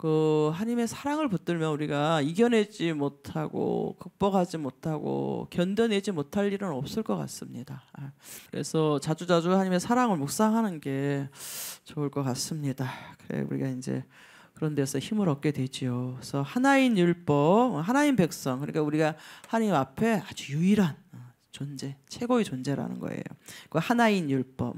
그 하나님의 사랑을 붙들면 우리가 이겨내지 못하고 극복하지 못하고 견뎌내지 못할 일은 없을 것 같습니다. 아, 그래서 자주자주 하나님의 사랑을 묵상하는 게 좋을 것 같습니다. 그래 우리가 이제 그런 데서 힘을 얻게 되지요. 그래서 하나인 율법, 하나인 백성, 그러니까 우리가 하나님 앞에 아주 유일한 어, 존재, 최고의 존재라는 거예요. 그 하나인 율법.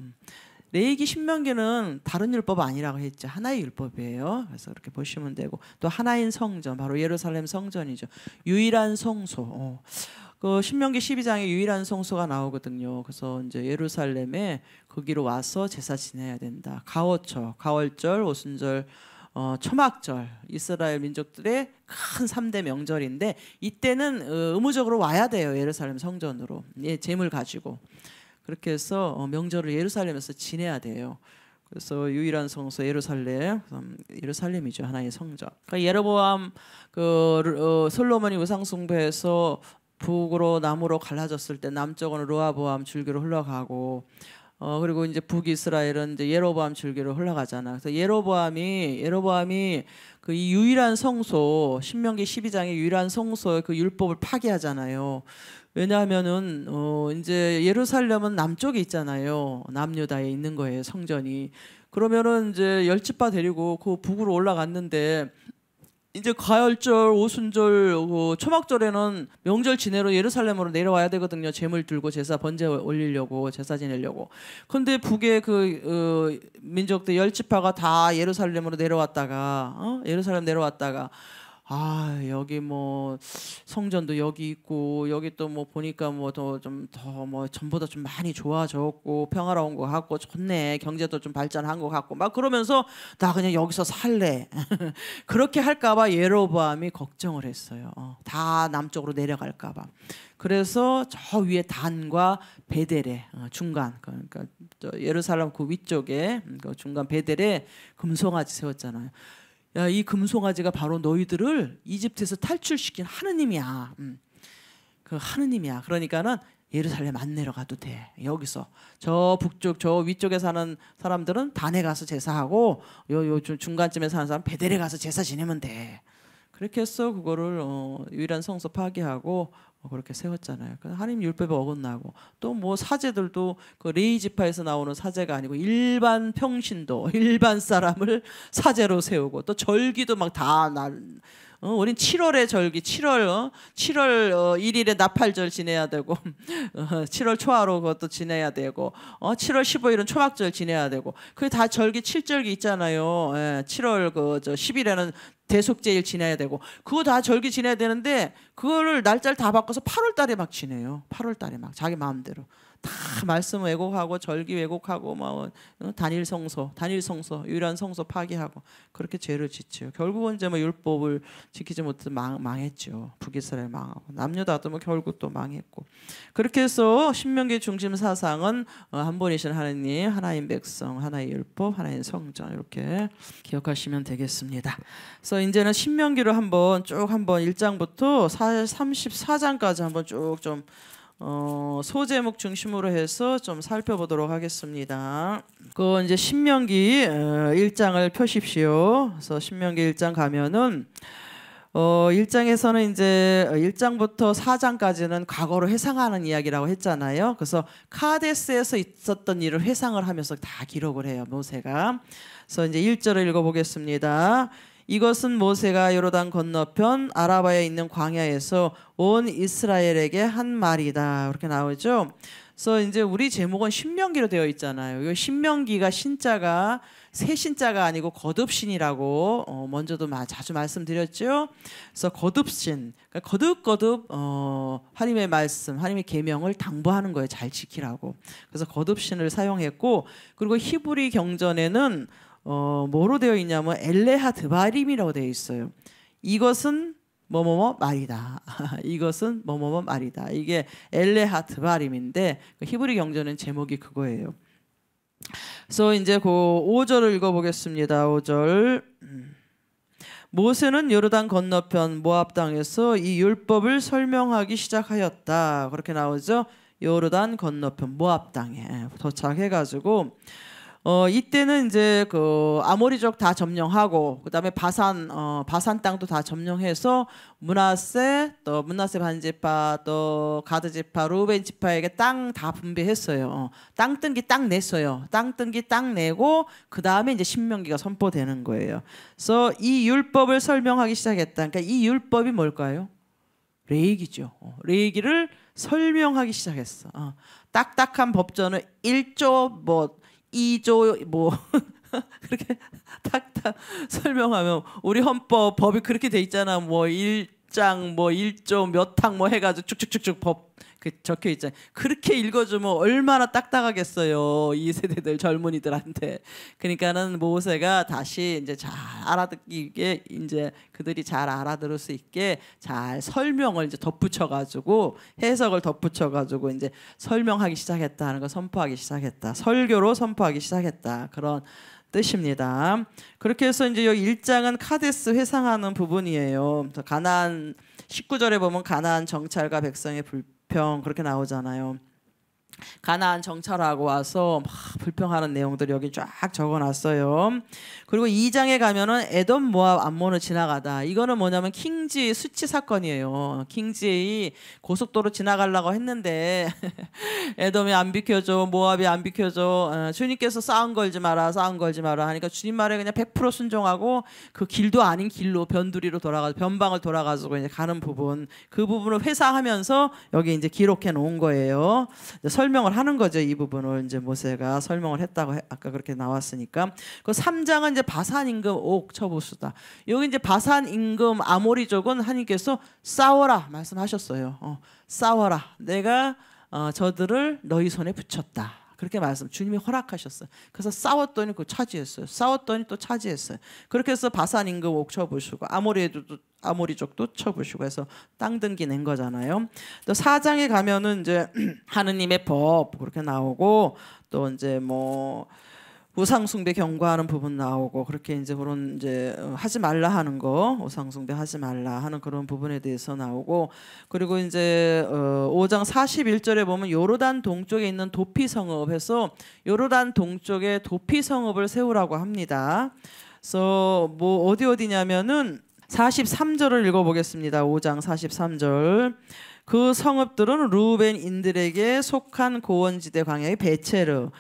레이기 신명기는 다른 율법 아니라고 했죠. 하나의 율법이에요. 그래서 이렇게 보시면 되고 또 하나인 성전 바로 예루살렘 성전이죠. 유일한 성소. 어. 그 신명기 12장에 유일한 성소가 나오거든요. 그래서 이제 예루살렘에 거기로 그 와서 제사 지내야 된다. 가오철, 가월절, 오순절, 어, 초막절 이스라엘 민족들의 큰 3대 명절인데 이때는 어, 의무적으로 와야 돼요. 예루살렘 성전으로. 예, 재물 가지고. 그렇게 해서 어, 명절을 예루살렘에서 지내야 돼요. 그래서 유일한 성소 예루살렘, 예루살렘이죠 하나의 성전. 그러니까 예로보암 그 어, 솔로몬이 우상 숭배해서 북으로 남으로 갈라졌을 때 남쪽은 로아보암 줄기로 흘러가고 어 그리고 이제 북이스라엘은 이제 예로보암 줄기로 흘러가잖아. 그래서 예로보암이 예로보암이 그 이 유일한 성소 신명기 12장의 유일한 성소의 그 율법을 파괴하잖아요. 왜냐하면은 어 이제 예루살렘은 남쪽에 있잖아요. 남유다에 있는 거예요. 성전이. 그러면은 이제 열집바 데리고 그 북으로 올라갔는데 이제 가열절, 오순절, 그 초막절에는 명절 지내로 예루살렘으로 내려와야 되거든요. 재물 들고 제사 번제 올리려고 제사 지내려고. 근데 북의 그 어, 민족들 열 지파가 다 예루살렘으로 내려왔다가 어? 예루살렘 내려왔다가 아 여기 뭐 성전도 여기 있고 여기 또 뭐 보니까 뭐 더 좀 더뭐 뭐 전보다 좀 많이 좋아졌고 평화로운 것 같고 좋네 경제도 좀 발전한 것 같고 막 그러면서 나 그냥 여기서 살래 *laughs* 그렇게 할까봐 예로보암이 걱정을 했어요 어, 다 남쪽으로 내려갈까봐 그래서 저 위에 단과 베델의 어, 중간 그, 그러니까 저 예루살렘 그 위쪽에 음, 그 중간 베델에 금송아지 세웠잖아요. 야, 이 금송아지가 바로 너희들을 이집트에서 탈출시킨 하느님이야. 음. 그 하느님이야. 그러니까는 예루살렘 안 내려가도 돼. 여기서 저 북쪽 저 위쪽에 사는 사람들은 단에 가서 제사하고 요 요 중간쯤에 사는 사람 베델에 가서 제사 지내면 돼. 그렇게 해서 그거를 어, 유일한 성서 파괴하고 어, 그렇게 세웠잖아요. 하나님 율법에 어긋나고 또 뭐 사제들도 그 레이 지파에서 나오는 사제가 아니고 일반 평신도 *laughs* 일반 사람을 사제로 세우고 또 절기도 막다날 어, 우린 7월에 절기, 7월 어? 7월 어, 1일에 나팔절 지내야 되고, *laughs* 어, 7월 초하루 그것도 지내야 되고, 어, 7월 15일은 초막절 지내야 되고, 그게 다 절기 7절기 있잖아요. 예, 7월 그 저 10일에는 대속제일 지내야 되고, 그거 다 절기 지내야 되는데 그거를 날짜를 다 바꿔서 8월 달에 막 지내요. 8월 달에 막 자기 마음대로. 다 말씀 왜곡하고 절기 왜곡하고 뭐 단일 어, 성소, 단일 성소, 유일한 성소 파괴하고 그렇게 죄를 짓죠. 결국은 이제 뭐 율법을 지키지 못해 망, 망했죠. 북이스라엘 망하고 남녀다도뭐 결국 또 망했고 그렇게 해서 신명기 중심 사상은 어, 한 분이신 하나님, 하나인 백성, 하나의 율법, 하나의 성전 이렇게 기억하시면 되겠습니다. 그래서 이제는 신명기로 한번 쭉 한번 1장부터 34장까지 한번 쭉좀 어, 소제목 중심으로 해서 좀 살펴보도록 하겠습니다. 그 이제 신명기 1장을 어, 펴십시오. 그래서 신명기 1장 가면은 어, 1장에서는 이제 1장부터 4장까지는 과거로 회상하는 이야기라고 했잖아요. 그래서 카데스에서 있었던 일을 회상을 하면서 다 기록을 해요. 모세가. 그래서 이제 1절을 읽어보겠습니다. 이것은 모세가 요르단 건너편 아라바에 있는 광야에서 온 이스라엘에게 한 말이다. 이렇게 나오죠. 그래서 이제 우리 제목은 신명기로 되어 있잖아요. 이 신명기가 신자가 새 신자가 아니고 거듭신이라고 어 먼저도 자주 말씀드렸죠. 그래서 거듭신, 그러니까 거듭거듭 어 하나님의 말씀, 하나님의 계명을 당부하는 거예요. 잘 지키라고. 그래서 거듭신을 사용했고 그리고 히브리 경전에는 어, 뭐로 되어 있냐면 엘레하 드바림이라고 되어 있어요. 이것은 뭐뭐뭐 말이다. *laughs* 이것은 뭐뭐뭐 말이다. 이게 엘레하 드바림인데 그 히브리 경전은 제목이 그거예요. 그래서 이제 그 5절을 읽어보겠습니다. 5절. 음. 모세는 요르단 건너편 모압 땅에서 이 율법을 설명하기 시작하였다. 그렇게 나오죠. 요르단 건너편 모압 땅에 도착해 가지고 어 이때는 이제 그 아모리족 다 점령하고 그다음에 바산 어 바산 땅도 다 점령해서 문하세 또 문하세 반지파 또 가드 지파 루벤 지파에게 땅 다 분배했어요. 어, 땅 뜬기 땅 냈어요. 땅 뜬기 땅 내고 그다음에 이제 신명기가 선포되는 거예요. 그래서 이 율법을 설명하기 시작했다. 그러니까 이 율법이 뭘까요? 레이기죠. 어, 레이기를 설명하기 시작했어. 어. 딱딱한 법전을 1조 뭐 2조 뭐 *laughs* 그렇게 탁탁 설명하면 우리 헌법 법이 그렇게 돼 있잖아. 뭐 1장 뭐 1조 몇 항뭐 해가지고 쭉쭉쭉쭉 법그 적혀 있잖아요. 그렇게 읽어주면 얼마나 딱딱하겠어요. 이 세대들 젊은이들한테. 그러니까는 모세가 다시 이제 잘 알아듣기게 이제 그들이 잘 알아들을 수 있게 잘 설명을 이제 덧붙여가지고 해석을 덧붙여가지고 이제 설명하기 시작했다 는걸 선포하기 시작했다. 설교로 선포하기 시작했다. 그런 뜻입니다. 그렇게 해서 이제 여기 1장은 카데스 회상하는 부분이에요. 가난 19절에 보면 가난 정찰과 백성의 불 서평 그렇게 나오잖아요. 가나안 정찰하고 와서 막 불평하는 내용들 여기 쫙 적어놨어요. 그리고 2장에 가면은 에덤 모압 암몬을 지나가다. 이거는 뭐냐면 킹지 수치 사건이에요. 킹지 고속도로 지나가려고 했는데 *laughs* 에덤이안 비켜줘, 모압이 안 비켜줘. 어, 주님께서 싸움 걸지 마라, 싸움 걸지 마라 하니까 주님 말에 그냥 100% 순종하고 그 길도 아닌 길로 변두리로 돌아가, 서 변방을 돌아가지고 이제 가는 부분 그 부분을 회사하면서 여기 이제 기록해 놓은 거예요. 설 설명을 하는 거죠. 이 부분을 이제 모세가 설명을 했다고 아까 그렇게 나왔으니까 그 3장은 이제 바산 임금 옥 처부수다. 여기 이제 바산 임금 아모리족은 하나님께서 싸워라 말씀하셨어요. 어, 싸워라. 내가 어, 저들을 너희 손에 붙였다. 그렇게 말씀 주님이 허락하셨어요. 그래서 싸웠더니 그 차지했어요. 싸웠더니 또 차지했어요. 그렇게 해서 바산 임금 옥쳐보시고 아모리에도 아모리족도 쳐보시고 해서 땅 등기 낸 거잖아요. 또 4장에 가면은 이제 *clears throat* 하느님의 법 그렇게 나오고 또 이제 뭐 우상숭배 경고하는 부분 나오고 그렇게 이제 그런 이제 하지 말라 하는 거 우상숭배 하지 말라 하는 그런 부분에 대해서 나오고 그리고 이제 어 5장 41절에 보면 요르단 동쪽에 있는 도피 성읍에서 요르단 동쪽에 도피 성읍을 세우라고 합니다. 그래서 뭐 어디 어디냐면은 43절을 읽어보겠습니다. 5장 43절. 그 성읍들은 루벤인들에게 속한 고원지대 광야의 베체르,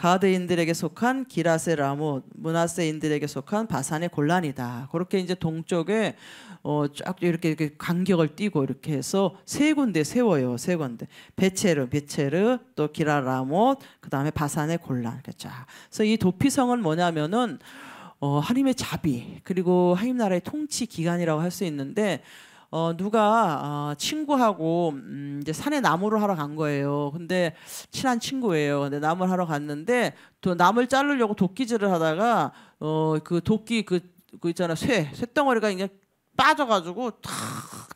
가드인들에게 속한 기라세 라무, 문하세인들에게 속한 바산의 곤란이다. 그렇게 이제 동쪽에 어, 쫙 이렇게, 이렇게 간격을 띄고 이렇게 해서 세 군데 세워요. 세 군데. 베체르, 베체르, 또 기라라못, 그 다음에 바산의 곤란. 이렇게 그러니까 그래서 이 도피성은 뭐냐면은 어, 하님의 자비 그리고 하님 나라의 통치 기간이라고 할 수 있는데 어, 누가 어, 친구하고 음, 이제 산에 나무를 하러 간 거예요. 근데 친한 친구예요. 근데 나무를 하러 갔는데 또 나무를 자르려고 도끼질을 하다가 어, 그 도끼 그, 그 있잖아 쇠 쇳덩어리가 그냥 빠져가지고 탁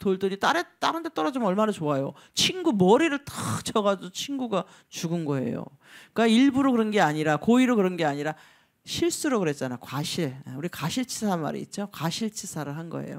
돌들이 다른 다른 데 떨어지면 얼마나 좋아요. 친구 머리를 탁 쳐가지고 친구가 죽은 거예요. 그러니까 일부러 그런 게 아니라 고의로 그런 게 아니라 실수로 그랬잖아. 과실. 아, 우리 과실치사 말이 있죠. 과실치사를 한 거예요.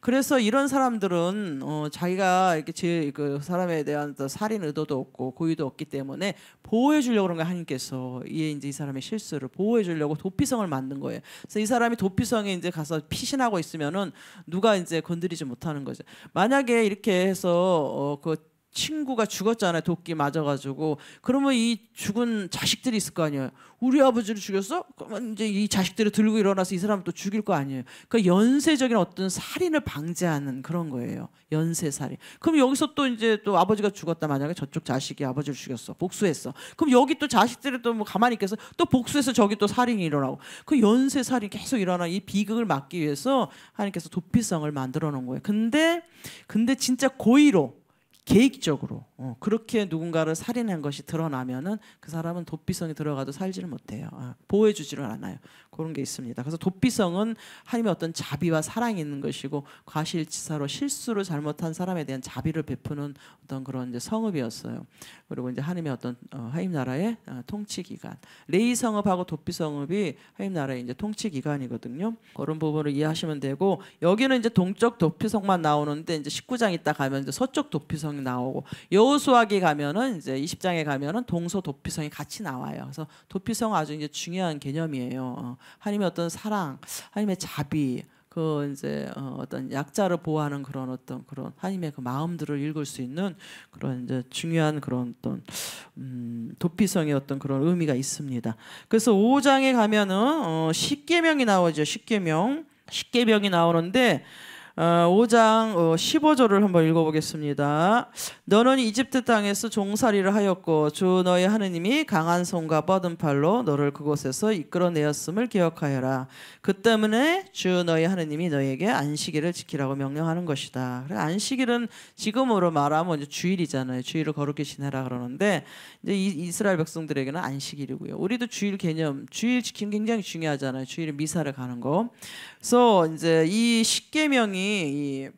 그래서 이런 사람들은 어, 자기가 이렇게 제, 그 사람에 대한 또 살인 의도도 없고 고의도 없기 때문에 보호해 주려고 그런 거 하나님께서 이에 이제 이 사람의 실수를 보호해 주려고 도피성을 만든 거예요. 그래서 이 사람이 도피성에 이제 가서 피신하고 있으면은 누가 이제 건드리지 못하는 거죠. 만약에 이렇게 해서 어, 그 친구가 죽었잖아요. 도끼 맞아가지고. 그러면 이 죽은 자식들이 있을 거 아니에요. 우리 아버지를 죽였어? 그러면 이제 이 자식들을 들고 일어나서 이 사람 또 죽일 거 아니에요. 그 연쇄적인 어떤 살인을 방지하는 그런 거예요. 연쇄 살인. 그럼 여기서 또 이제 또 아버지가 죽었다 만약에 저쪽 자식이 아버지를 죽였어. 복수했어. 그럼 여기 또 자식들이 또뭐 가만히 있겠어? 또 복수해서 저기 또 살인이 일어나고. 그 연쇄 살인 계속 일어나 이 비극을 막기 위해서 하나님께서 도피성을 만들어 놓은 거예요. 근데 근데 진짜 고의로 계획적으로 어, 그렇게 누군가를 살인한 것이 드러나면은 그 사람은 도피성이 들어가도 살지를 못해요. 아, 보호해 주지를 않아요. 그런 게 있습니다. 그래서 도피성은 하나님의 어떤 자비와 사랑이 있는 것이고 과실치사로 실수를 잘못한 사람에 대한 자비를 베푸는 어떤 그런 이제 성읍이었어요. 그리고 이제 하나님의 어떤 어, 하임 나라의 어, 통치 기간. 레이 성읍하고 도피 성읍이 하임 나라의 이제 통치 기간이거든요. 그런 부분을 이해하시면 되고 여기는 이제 동쪽 도피성만 나오는데 이제 19장 있다 가면 이제 서쪽 도피성 도피성 나오고 여호수아기 가면은 이제 20장에 가면은 동서 도피성이 같이 나와요. 그래서 도피성 아주 이제 중요한 개념이에요. 어, 하나님의 어떤 사랑, 하나님의 자비, 그 이제 어, 어떤 약자를 보호하는 그런 어떤 그런 하나님의 그 마음들을 읽을 수 있는 그런 이제 중요한 그런 어떤 음 도피성의 어떤 그런 의미가 있습니다. 그래서 5장에 가면은 어, 십계명이 나오죠. 십계명, 십계명이 나오는데 5장 어, 15절을 어, 한번 읽어보겠습니다. 너는 이집트 땅에서 종살이를 하였고 주 너의 하느님이 강한 손과 뻗은 팔로 너를 그곳에서 이끌어내었음을 기억하여라. 그 때문에 주 너의 하느님이 너에게 안식일을 지키라고 명령하는 것이다. 그래 안식일은 지금으로 말하면 이제 주일이잖아요. 주일을 거룩히 지내라 그러는데 이제 이스라엘 백성들에게는 안식일이고요. 우리도 주일 개념, 주일 지키는 굉장히 중요하잖아요. 주일에 미사를 가는 거. 그래서 이제 이 십계명이 이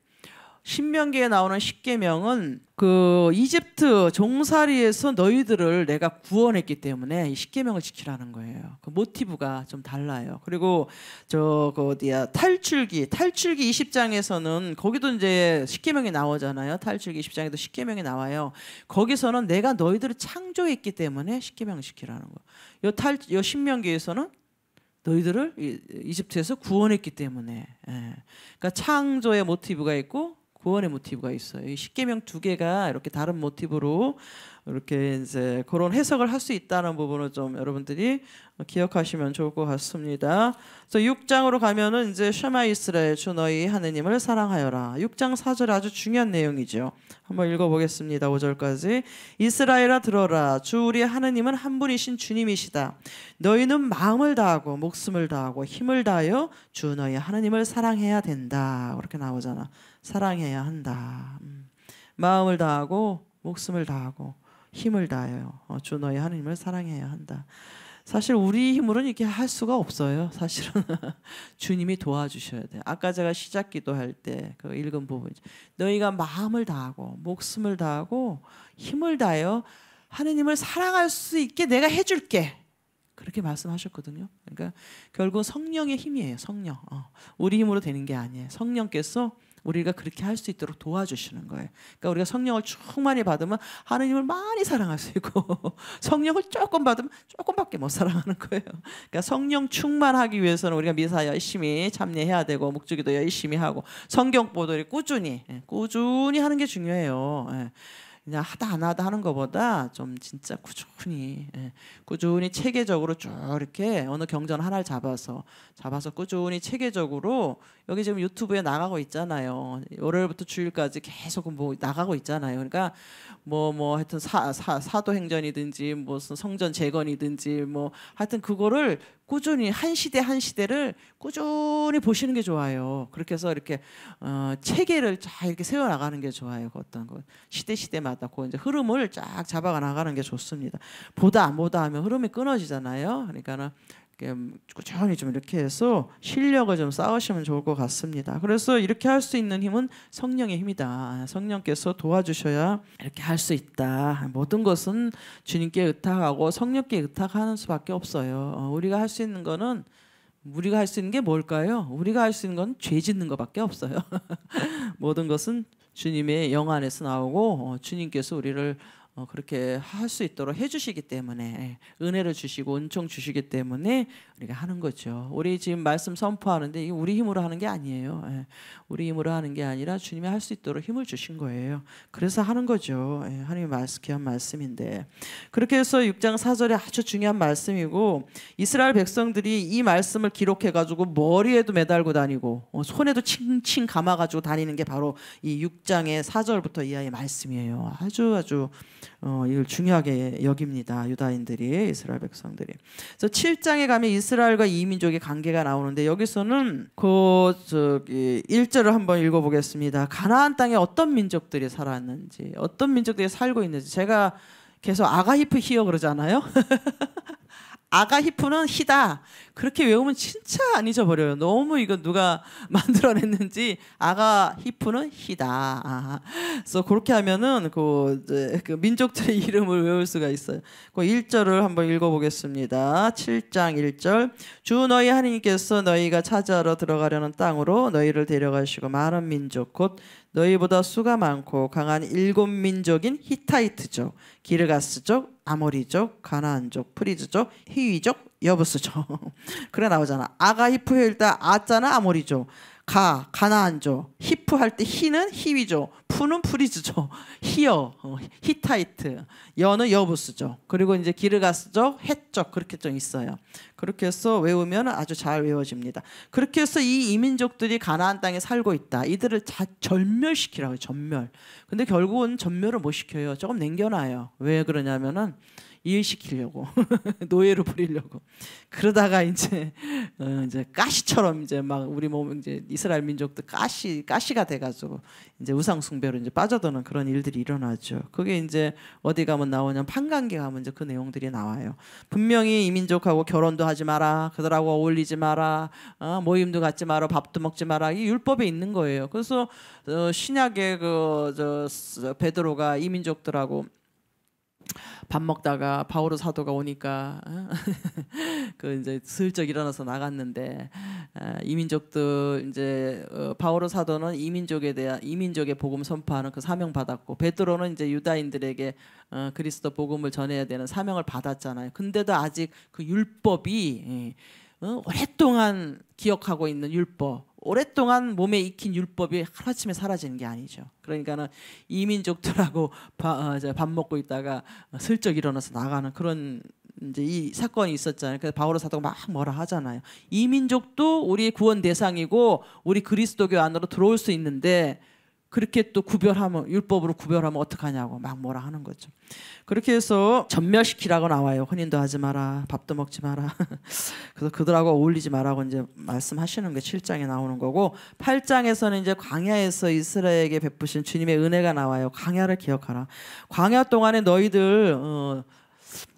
신명기에 나오는 십계명은 그 이집트 종살이에서 너희들을 내가 구원했기 때문에 이 십계명을 지키라는 거예요. 그 모티브가 좀 달라요. 그리고 저그 어디야 탈출기 탈출기 20장에서는 거기도 이제 십계명이 나오잖아요. 탈출기 20장에도 십계명이 나와요. 거기서는 내가 너희들을 창조했기 때문에 십계명 지키라는 거. 요탈요 신명기에서는 너희들을 이집트에서 구원했기 때문에. 예. 그러니까 창조의 모티브가 있고 구원의 모티브가 있어요. 이 십계명 두 개가 이렇게 다른 모티브로 이렇게 이제 그런 해석을 할 수 있다는 부분을 좀 여러분들이 기억하시면 좋을 것 같습니다. 그래서 6장으로 가면은 이제 셔마 이스라엘 주 너희 하느님을 사랑하여라. 6장 4절 아주 중요한 내용이죠. 한번 읽어보겠습니다. 5절까지 이스라엘아 들어라. 주 우리 하느님은 한 분이신 주님이시다. 너희는 마음을 다하고 목숨을 다하고 힘을 다하여 주 너희 하느님을 사랑해야 된다. 그렇게 나오잖아. 사랑해야 한다. 음. 마음을 다하고 목숨을 다하고 힘을 다해요. 어, 주 너의 하나님을 사랑해야 한다. 사실 우리 힘으로는 이렇게 할 수가 없어요. 사실은 *laughs* 주님이 도와주셔야 돼. 아까 제가 시작 기도할 때 그 읽은 부분 너희가 마음을 다하고 목숨을 다하고 힘을 다하여 하느님을 사랑할 수 있게 내가 해줄게. 그렇게 말씀하셨거든요. 그러니까 결국 성령의 힘이에요. 성령. 어. 우리 힘으로 되는 게 아니에요. 성령께서 우리가 그렇게 할 수 있도록 도와주시는 거예요. 그러니까 우리가 성령을 충만히 받으면 하느님을 많이 사랑할 수 있고 성령을 조금 받으면 조금밖에 못 사랑하는 거예요. 그러니까 성령 충만하기 위해서는 우리가 미사 열심히 참여해야 되고 목주기도 열심히 하고 성경 보도를 꾸준히 예, 꾸준히 하는 게 중요해요. 예. 그냥 하다 안 하다 하는 것보다 좀 진짜 꾸준히 예, 꾸준히 체계적으로 쭉 이렇게 어느 경전 하나를 잡아서 잡아서 꾸준히 체계적으로 여기 지금 유튜브에 나가고 있잖아요. 월요일부터 주일까지 계속 뭐 나가고 있잖아요. 그러니까 뭐뭐 뭐 하여튼 사, 사 사도행전이든지 무슨 성전 재건이든지 뭐 하여튼 그거를 꾸준히 한 시대 한 시대를 꾸준히 보시는 게 좋아요. 그렇게 해서 이렇게 어, 체계를 쫙 이렇게 세워 나가는 게 좋아요. 그 어떤 거 그 시대 시대마다 그 이제 흐름을 쫙 잡아가 나가는 게 좋습니다. 보다 안 보다 하면 흐름이 끊어지잖아요. 그러니까는 음, 꾸준히 좀 이렇게 해서 실력을 좀 쌓으시면 좋을 것 같습니다. 그래서 이렇게 할 수 있는 힘은 성령의 힘이다. 성령께서 도와주셔야 이렇게 할 수 있다. 모든 것은 주님께 의탁하고 성령께 의탁하는 수밖에 없어요. 어, 우리가 할 수 있는 거는 우리가 할 수 있는 게 뭘까요? 우리가 할 수 있는 건 죄 짓는 것밖에 없어요. *laughs* 모든 것은 주님의 영 안에서 나오고 어, 주님께서 우리를 어, 그렇게 할 수 있도록 해주시기 때문에 은혜를 주시고 은총 주시기 때문에 우리가 하는 거죠. 우리 지금 말씀 선포하는데 우리 힘으로 하는 게 아니에요. 예. 우리 힘으로 하는 게 아니라 주님이 할 수 있도록 힘을 주신 거예요. 그래서 하는 거죠. 예, 하나님의 말씀, 귀한 말씀인데 그렇게 해서 6장 4절에 아주 중요한 말씀이고 이스라엘 백성들이 이 말씀을 기록해가지고 머리에도 매달고 다니고 어, 손에도 칭칭 감아가지고 다니는 게 바로 이 6장의 4절부터 이하의 말씀이에요. 아주 아주 어, 이걸 중요하게 여깁니다. 유다인들이 이스라엘 백성들이. 그래서 7장에 가면 이스라엘과 이민족의 관계가 나오는데 여기서는 그 저기 1절을 한번 읽어 보겠습니다. 가나안 땅에 어떤 민족들이 살았는지, 어떤 민족들이 살고 있는지 제가 계속 아가히프 히어 그러잖아요. *laughs* 아가 히프는 히다. 그렇게 외우면 진짜 안 잊어버려요. 너무 이거 누가 *laughs* 만들어냈는지 아가 히프는 히다. 그래서 그렇게 하면은 그, 그 민족들의 *laughs* 이름을 외울 수가 있어요. 그 1절을 한번 읽어보겠습니다. 7장 1절 주 너희 하나님께서 너희가 차지러 들어가려는 땅으로 너희를 데려가시고 많은 민족 곧 너희보다 수가 많고 강한 일곱 민족인 히타이트족, 기르가스족, 아모리족, 가나안족, 프리즈족, 히위족, 여부스족. *laughs* 그래 나오잖아. 아가히프헬다아짜나 아모리족. 가 가나안조 히프 할때 히는 히위조 푸는 프리즈죠 *laughs* 히어 어, 히타이트 여는 여부스죠 그리고 이제 기르가스죠 해적 그렇게 좀 있어요 그렇게 해서 외우면 아주 잘 외워집니다 그렇게 해서 이 이민족들이 가나안 땅에 살고 있다 이들을 다 절멸시키라고 요 전멸 근데 결국은 전멸을 못 시켜요 조금 냉겨놔요 왜 그러냐면은 일시키려고 *laughs* 노예로 부리려고 그러다가 이제 어 이제 가시처럼 이제 막 우리 몸 이제 이스라엘 민족도 가시 가시가 돼가지고 이제 우상 숭배로 이제 빠져드는 그런 일들이 일어나죠. 그게 이제 어디 가면 나오냐 판관계 가면 이제 그 내용들이 나와요. 분명히 이 민족하고 결혼도 하지 마라, 그들하고 어울리지 마라, 어 모임도 갖지 마라, 밥도 먹지 마라 이 율법에 있는 거예요. 그래서 어 신약의 그저 베드로가 이 민족들하고 밥 먹다가 바오로 사도가 오니까 어? *laughs* 그 이제 슬쩍 일어나서 나갔는데 어, 이민족들 이제 어, 바오로 사도는 이민족에 대한 이민족의 복음 선포하는 그 사명 받았고 베드로는 이제 유다인들에게 그리스도 복음을 전해야 되는 사명을 받았잖아요. 근데도 아직 그 율법이 예, 오랫동안 기억하고 있는 율법 오랫동안 몸에 익힌 율법이 하루아침에 사라지는 게 아니죠. 그러니까는 이민족들하고 바, 어, 밥 먹고 있다가 슬쩍 일어나서 나가는 그런 이제 이 사건이 있었잖아요. 그래서 바오로 사도가 막 뭐라 하잖아요. 이민족도 우리의 구원 대상이고 우리 그리스도교 안으로 들어올 수 있는데 그렇게 또 구별하면 율법으로 구별하면 어떡하냐고 막 뭐라 하는 거죠. 그렇게 해서 전멸시키라고 나와요. 혼인도 하지 마라. 밥도 먹지 마라. *laughs* 그래서 그들하고 어울리지 마라고 이제 말씀하시는 게 7장에 나오는 거고 8장에서는 이제 광야에서 이스라엘에게 베푸신 주님의 은혜가 나와요. 광야를 기억하라. 광야 동안에 너희들 어,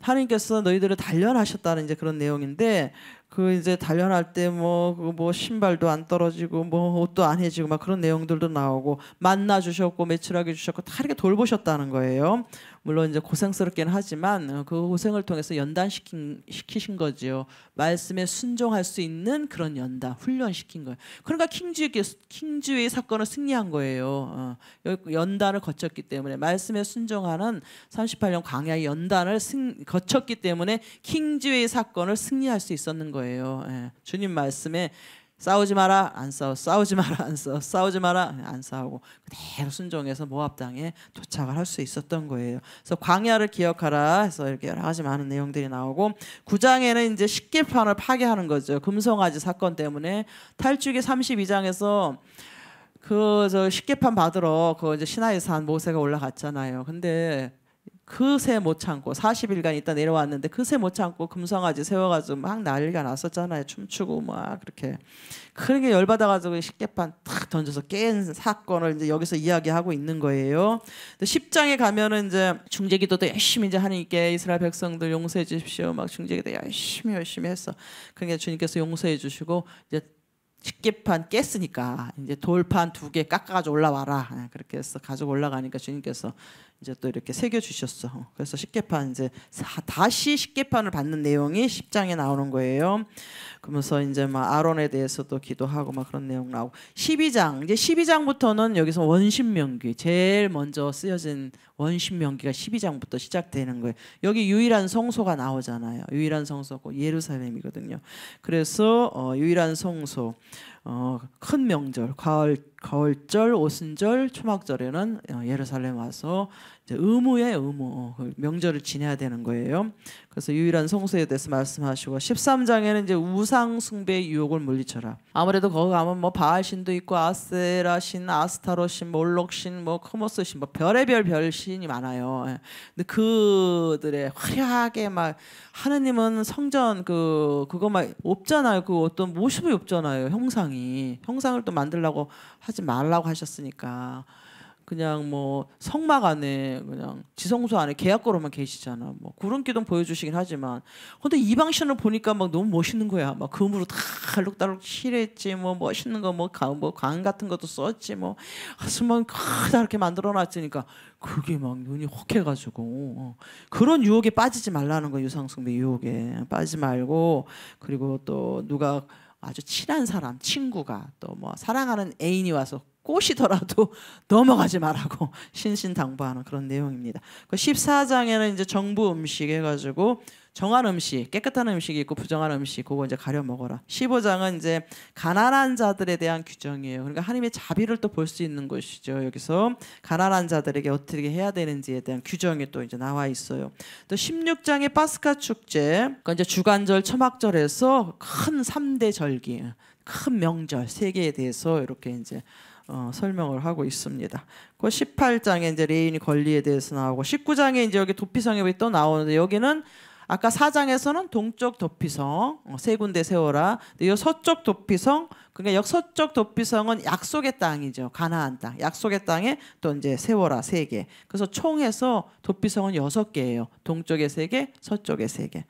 하나님께서 너희들을 단련하셨다는 이제 그런 내용인데 그 이제 단련할 때 뭐뭐 그 뭐 신발도 안 떨어지고 뭐 옷도 안 해지고 막 그런 내용들도 나오고 만나 주셨고 매출하게 주셨고 다이렇게 돌보셨다는 거예요. 물론 이제 고생스럽긴 하지만 어, 그 고생을 통해서 연단시킨 시키신 거지요. 말씀에 순종할 수 있는 그런 연단 훈련시킨 거예요. 그러니까 킹주의 킹주의 사건을 승리한 거예요. 어, 연단을 거쳤기 때문에 말씀에 순종하는 38년 광야의 연단을 승, 거쳤기 때문에 킹주의 사건을 승리할 수 있었는 거예요. 예. 주님 말씀에 싸우지 마라 안 싸워 싸우지 마라 안 싸워 싸우지 마라 안 싸우고 그대로 순종해서 모압당에 도착을 할 수 있었던 거예요. 그래서 광야를 기억하라 해서 이렇게 여러 가지 많은 내용들이 나오고 구장에는 이제 십계판을 파괴하는 거죠. 금송아지 사건 때문에 탈주기 32장에서 그 저 십계판 받으러 그 이제 시나이 산 모세가 올라갔잖아요. 근데 그새 못 참고 40일간 있다 내려왔는데 그새 못 참고 금성아지 세워가지고 막 난리가 났었잖아요. 춤추고 막 그렇게. 그런 게 열받아가지고 식재판 탁 던져서 깬 사건을 이제 여기서 이야기하고 있는 거예요. 근 10장에 가면은 이제 중재기도또 열심히 이제 하나님께 이스라엘 백성들 용서해 주십시오. 막 중재기도 열심히 열심히 했어. 그러니까 주님께서 용서해 주시고 이제 식기판 깼으니까 이제 돌판 두 개 깎아가지고 올라와라 그렇게 해서 가지고 올라가니까 주님께서 이제 또 이렇게 새겨 주셨어. 어, 그래서 십계판 이제 다시 십계판을 받는 내용이 10장에 나오는 거예요. 그러면서 이제 막 아론에 대해서도 기도하고 막 그런 내용 나오고 12장 이제 12장부터는 여기서 원신명기 제일 먼저 쓰여진 원신명기가 12장부터 시작되는 거예요. 여기 유일한 성소가 나오잖아요. 유일한 성소고 예루살렘이거든요. 그래서 어, 유일한 성소 어, 큰 명절 가을 가을절, 오순절, 초막절에는 어, 예루살렘 와서 의무의 의무, 어, 그 명절을 지내야 되는 거예요. 그래서 유일한 성소에 대해서 말씀하시고 13장에는 이제 우상 숭배의 유혹을 물리쳐라. 아무래도 거기 가면 뭐 바알 신도 있고 아세라 신, 아스타로 신, 몰록 신, 뭐 크모스 신, 뭐 별의별 별 신이 많아요. 예. 근데 그들의 화려하게 막 하느님은 성전 그 그거 막 없잖아요. 그 어떤 모습이 없잖아요. 형상이 형상을 또 만들라고 하지 말라고 하셨으니까 그냥 뭐 성막 안에 그냥 지성소 안에 계약거로만 계시잖아. 뭐 구름기둥 보여주시긴 하지만 근데 이방 신을 보니까 막 너무 멋있는 거야. 막 금으로 그 다 알록달록 칠했지 뭐 멋있는 거뭐뭐관 강 같은 것도 썼지 뭐하슴만 크다 이렇게 만들어놨으니까 그게 막 눈이 혹해가지고 어. 그런 유혹에 빠지지 말라는 거 유상숭배 유혹에 빠지지 말고 그리고 또 누가 아주 친한 사람, 친구가 또 뭐 사랑하는 애인이 와서 꼬시더라도 *laughs* 넘어가지 말라고 *laughs* 신신당부하는 그런 내용입니다. 그 14장에는 이제 정부 음식 해가지고 정한 음식, 깨끗한 음식이 있고 부정한 음식, 그거 이제 가려 먹어라. 15장은 이제 가난한 자들에 대한 규정이에요. 그러니까 하나님의 자비를 또 볼 수 있는 것이죠. 여기서 가난한 자들에게 어떻게 해야 되는지에 대한 규정이 또 이제 나와 있어요. 또 16장의 파스카 축제, 그러니까 이제 주간절, 초막절에서 큰 3대 절기, 큰 명절 세 개에 대해서 이렇게 이제 어, 설명을 하고 있습니다. 그 18장에 이제 레인이 권리에 대해서 나오고 19장에 이제 여기 도피성에 또 나오는데 여기는 아까 사장에서는 동쪽 도피성 어, 세 군데 세워라. 근데 이 서쪽 도피성 그러니까 역서쪽 도피성은 약속의 땅이죠. 가나안 땅. 약속의 땅에 또 이제 세워라 세 개. 그래서 총해서 도피성은 여섯 개예요. 동쪽에 세 개, 서쪽에 세 개.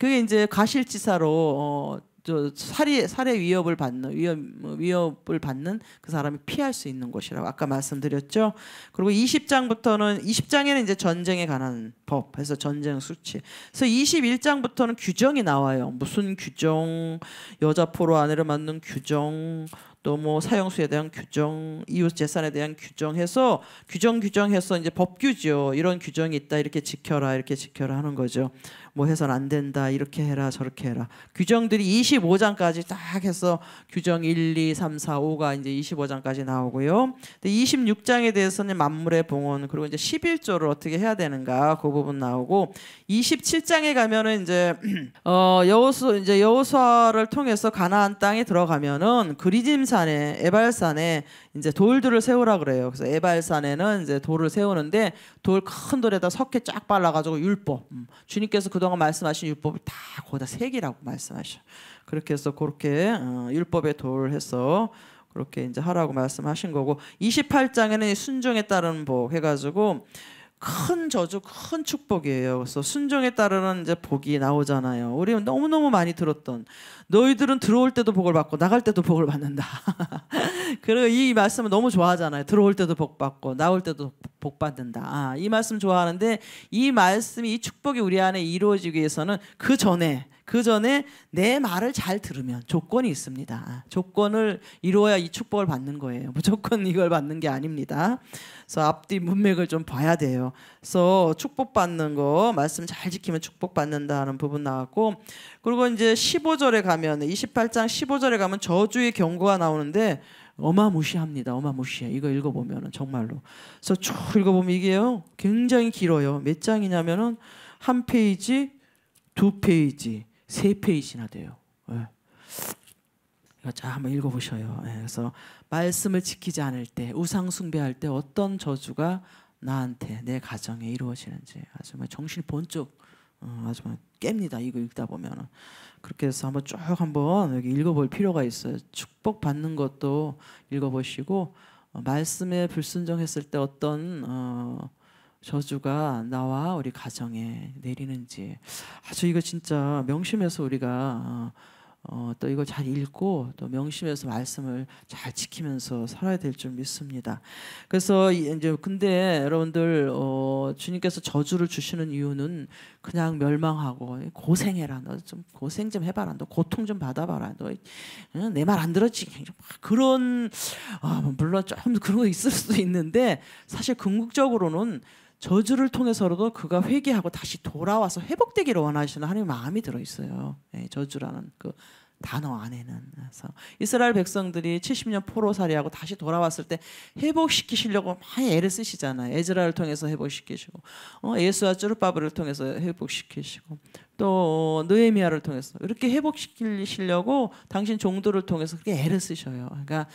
그게 이제 가실지사로 어, 저 살해 살해 위협을 받는 위협 위협을 받는 그 사람이 피할 수 있는 곳이라고 아까 말씀드렸죠. 그리고 20장부터는 20장에는 이제 전쟁에 관한 법 해서 전쟁 수치. 그래서 21장부터는 규정이 나와요. 무슨 규정, 여자 포로 아내를 맞는 규정, 또 뭐 사형수에 대한 규정, 이웃 재산에 대한 규정해서 규정 규정해서 이제 법규죠. 이런 규정이 있다 이렇게 지켜라 이렇게 지켜라 하는 거죠. 뭐 해선 안 된다 이렇게 해라 저렇게 해라 규정들이 25장까지 딱 해서 규정 1, 2, 3, 4, 5가 이제 25장까지 나오고요. 근데 26장에 대해서는 만물의 봉헌 그리고 이제 11조를 어떻게 해야 되는가 그 부분 나오고 27장에 가면은 이제 *clears throat* 어 여호수 이제 여호수아를 통해서 가나안 땅에 들어가면은 그리짐산에 에발산에 이제 돌들을 세우라 그래요. 그래서 에발산에는 이제 돌을 세우는데 돌 큰 돌에다 석회 쫙 발라가지고 율법 음. 주님께서 그동안 말씀하신 율법을 다 거기다 새기라고 말씀하셔. 그렇게 해서 그렇게 어, 율법의 돌 해서 그렇게 이제 하라고 말씀하신 거고 28장에는 순종에 따른복 해가지고 큰 저주, 큰 축복이에요. 그래서 순종에 따르는 이제 복이 나오잖아요. 우리 는 너무너무 많이 들었던 너희들은 들어올 때도 복을 받고 나갈 때도 복을 받는다. *laughs* 그리고 이 말씀을 너무 좋아하잖아요. 들어올 때도 복 받고 나올 때도 복 받는다. 아, 이 말씀 좋아하는데 이 말씀이 이 축복이 우리 안에 이루어지기 위해서는 그 전에 그 전에 내 말을 잘 들으면 조건이 있습니다. 아, 조건을 이루어야 이 축복을 받는 거예요. 무조건 이걸 받는 게 아닙니다. 그래서 앞뒤 문맥을 좀 봐야 돼요. 그래서 축복 받는 거 말씀 잘 지키면 축복 받는다는 부분 나왔고 그리고 이제 15절에 가면 28장 15절에 가면 저주의 경고가 나오는데 어마무시합니다. 어마무시해. 이거 읽어보면 정말로. 그래서 쭉 읽어보면 이게요. 굉장히 길어요. 몇 장이냐면은 한 페이지, 두 페이지, 세 페이지나 돼요. 네. 예. 자 한번 읽어보셔요. 네. 그래서 말씀을 지키지 않을 때, 우상 숭배할 때 어떤 저주가 나한테 내 가정에 이루어지는지 아주 뭐 정신 번쩍 어, 아주 뭐 깹니다. 이거 읽다 보면은. 그렇게 해서 한번 쭉 한번 여기 읽어볼 필요가 있어요. 축복 받는 것도 읽어보시고 어, 말씀에 불순종했을 때 어떤 어, 저주가 나와 우리 가정에 내리는지 아주 이거 진짜 명심해서 우리가 어, 어, 또 이걸 잘 읽고 또 명심해서 말씀을 잘 지키면서 살아야 될 줄 믿습니다. 그래서 이제 근데 여러분들 어, 주님께서 저주를 주시는 이유는 그냥 멸망하고 고생해라 너 좀 고생 좀 해봐라 너 고통 좀 받아봐라 너 내 말 안 들었지 그런 아, 물론 좀 그런 거 있을 수도 있는데 사실 궁극적으로는 저주를 통해서라도 그가 회개하고 다시 돌아와서 회복되기를 원하시는 하나님의 마음이 들어 있어요. 예, 저주라는 그 단어 안에는 그래서 이스라엘 백성들이 70년 포로살이하고 다시 돌아왔을 때 회복시키시려고 많이 애를 쓰시잖아요. 에즈라를 통해서 회복시키시고 어, 예수와 쭈르바브를 통해서 회복시키시고 또 어, 느헤미야를 통해서 이렇게 회복시키시려고 당신 종들을 통해서 그렇게 애를 쓰셔요. 그러니까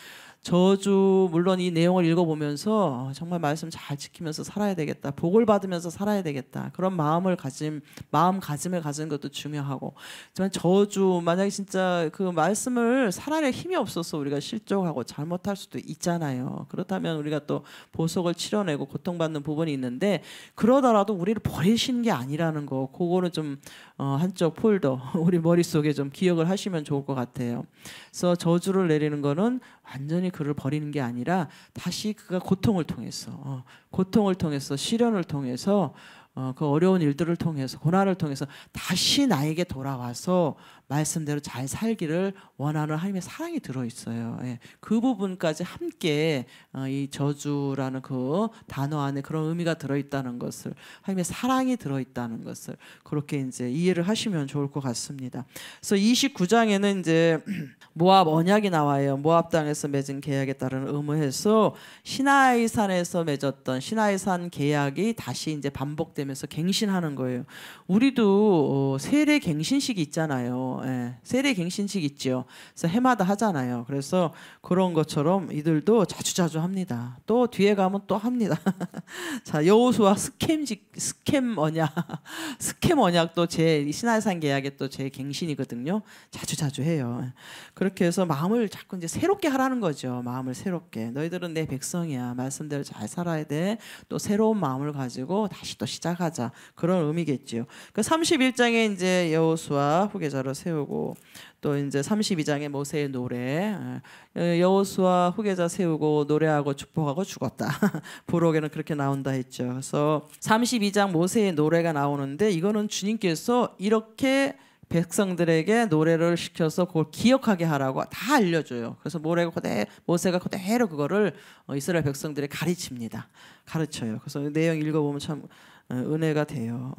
저주 물론 이 내용을 읽어보면서 어, 정말 말씀 잘 지키면서 살아야 되겠다 복을 받으면서 살아야 되겠다 그런 마음을 가짐 마음 가짐을 가지는 것도 중요하고 하지 저주 만약에 진짜 그 말씀을 살아낼 힘이 없어서 우리가 실족하고 잘못할 수도 있잖아요 그렇다면 우리가 또 보석을 치러내고 고통받는 부분이 있는데 그러더라도 우리를 버리신 게 아니라는 거 그거는 좀 어, 한쪽 폴더 우리 머릿속에 좀 기억을 하시면 좋을 것 같아요 그래서 저주를 내리는 거는 완전히 그를 버리는 게 아니라 다시 그가 고통을 통해서 어, 고통을 통해서 시련을 통해서 어, 그 어려운 일들을 통해서 고난을 통해서 다시 나에게 돌아와서 말씀대로 잘 살기를 원하는 하나님의 사랑이 들어 있어요. 예. 그 부분까지 함께 어, 이 저주라는 그 단어 안에 그런 의미가 들어 있다는 것을 하나님의 사랑이 들어 있다는 것을 그렇게 이제 이해를 하시면 좋을 것 같습니다. 그래서 29장에는 이제 *clears throat* 모압 언약이 나와요. 모압 땅에서 맺은 계약에 따른 의무해서 시나이 산에서 맺었던 시나이 산 계약이 다시 이제 반복되면서 갱신하는 거예요. 우리도 어, 세례 갱신식이 있잖아요. 예. 세례 갱신식 있죠. 그래서 해마다 하잖아요. 그래서 그런 것처럼 이들도 자주자주 합니다. 또 뒤에 가면 또 합니다. *laughs* 자, 여호수아 스캠식 스캠 언약 *laughs* 스캠 언약도 제 신하산 계약에또 제 갱신이거든요. 자주자주 해요. 예. 그렇게 해서 마음을 자꾸 이제 새롭게 하라는 거죠. 마음을 새롭게. 너희들은 내 백성이야. 말씀대로 잘 살아야 돼. 또 새로운 마음을 가지고 다시 또 시작하자. 그런 의미겠지요. 그 31장에 이제 여호수아 후계자로 세워 세우고 또 이제 32장의 모세의 노래 예, 예, 여호수아 후계자 세우고 노래하고 축복하고 죽었다. *laughs* 부록에는 그렇게 나온다 했죠. 그래서 32장 모세의 노래가 나오는데 이거는 주님께서 이렇게 백성들에게 노래를 시켜서 그걸 기억하게 하라고 다 알려줘요. 그래서 모래가 그대, 모세가 그대로 그거를 어, 이스라엘 백성들이 가르칩니다. 가르쳐요. 그래서 내용 읽어보면 참 어, 은혜가 돼요.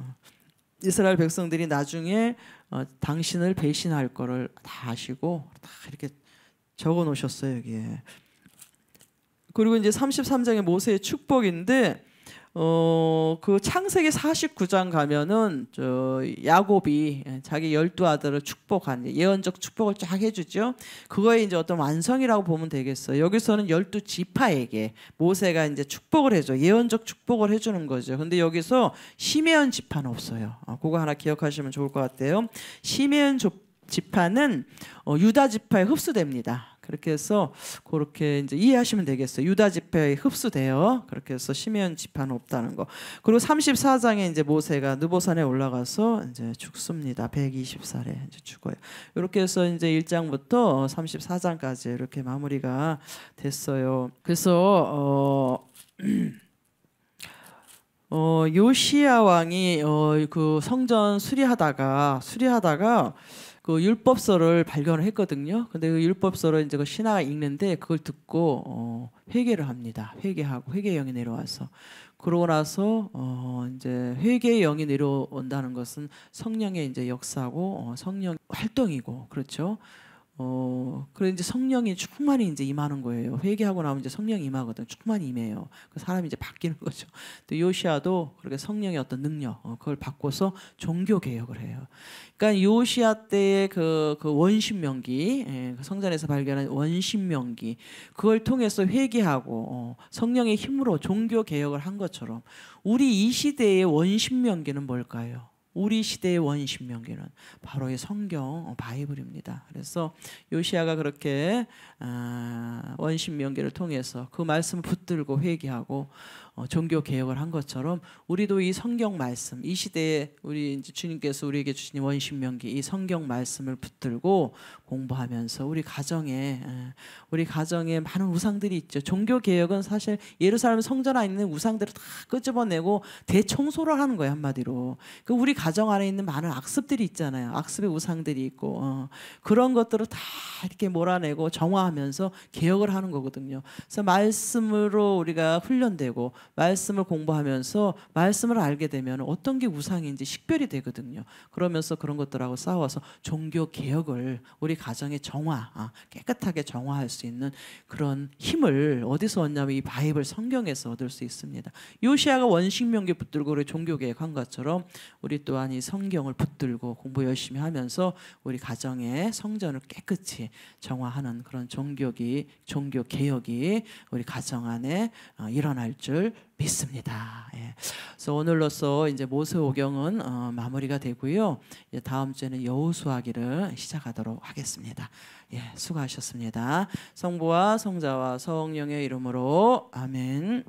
이스라엘 백성들이 나중에 어, 당신을 배신할 거를 다 아시고 다 이렇게 적어 놓으셨어요 여기에. 그리고 이제 33장의 모세의 축복인데 어, 그 창세기 49장 가면은 저 야곱이 예, 자기 열두 아들을 축복한 예언적 축복을 쫙 해주죠. 그거에 이제 어떤 완성이라고 보면 되겠어. 여기서는 열두 지파에게 모세가 이제 축복을 해줘. 예언적 축복을 해주는 거죠. 근데 여기서 시메온 지파는 없어요. 아, 그거 하나 기억하시면 좋을 것 같아요. 시메온 지파는 어, 유다 지파에 흡수됩니다. 그렇게 해서 그렇게 이제 이해하시면 되겠어요. 유다 지폐에 흡수되어 그렇게 해서 시면 지파는 없다는 거. 그리고 34장에 이제 모세가 느보산에 올라가서 이제 죽습니다. 120살에 이제 죽어요. 이렇게 해서 이제 1장부터 34장까지 어, 이렇게 마무리가 됐어요. 그래서 어 *clears throat* 어, 요시야 왕이 어, 그 성전 수리하다가 수리하다가 그 율법서를 발견을 했거든요. 근데 그 율법서를 이제 그 신하가 읽는데 그걸 듣고 어, 회개를 합니다. 회개하고 회개 영이 내려와서 그러고 나서 어, 이제 회개 영이 내려온다는 것은 성령의 이제 역사고 어, 성령 활동이고 그렇죠. 어, 그래 이제 성령이 충만히 이제 임하는 거예요. 회개하고 나면 이제 성령이 임하거든. 충만히 임해요. 그 사람이 이제 바뀌는 거죠. *laughs* 또 요시아도 그렇게 성령의 어떤 능력, 어, 그걸 바꿔서 종교 개혁을 해요. 그러니까 요시아 때의 그, 그 원신명기, 예, 그 성전에서 발견한 원신명기, 그걸 통해서 회개하고 어, 성령의 힘으로 종교 개혁을 한 것처럼 우리 이 시대의 원신명기는 뭘까요? 우리 시대의 원신명기는 바로 이 성경 어, 바이블입니다. 그래서 요시아가 그렇게 아, 원신명기를 통해서 그 말씀 붙들고 회개하고 어, 종교 개혁을 한 것처럼 우리도 이 성경 말씀 이 시대에 우리 이제 주님께서 우리에게 주신 원신명기 이 성경 말씀을 붙들고 공부하면서 우리 가정에 예, 우리 가정에 많은 우상들이 있죠. 종교 개혁은 사실 예루살렘 성전 안에 있는 우상들을 다 끄집어내고 대청소를 하는 거예요 한마디로. 그 우리 가정 안에 있는 많은 악습들이 있잖아요. 악습의 우상들이 있고 어, 그런 것들을 다 이렇게 몰아내고 정화하면서 개혁을 하는 거거든요. 그래서 말씀으로 우리가 훈련되고 말씀을 공부하면서 말씀을 알게 되면 어떤 게 우상인지 식별이 되거든요. 그러면서 그런 것들하고 싸워서 종교 개혁을 우리 가정의 정화, 아, 깨끗하게 정화할 수 있는 그런 힘을 어디서 얻냐면 이 바이블 성경에서 얻을 수 있습니다. 요시아가 원식명기 붙들고 우리 종교 개혁한 것처럼 우리 또한 이 성경을 붙들고 공부 열심히 하면서 우리 가정의 성전을 깨끗이 정화하는 그런 종교기 종교 개혁이 우리 가정 안에 어, 일어날 줄 믿습니다. 예. 그래서 오늘로써 이제 모세오경은 어, 마무리가 되고요. 이제 다음 주에는 여호수아기를 시작하도록 하겠습니다. 예, 수고하셨습니다. 성부와 성자와 성령의 이름으로 아멘.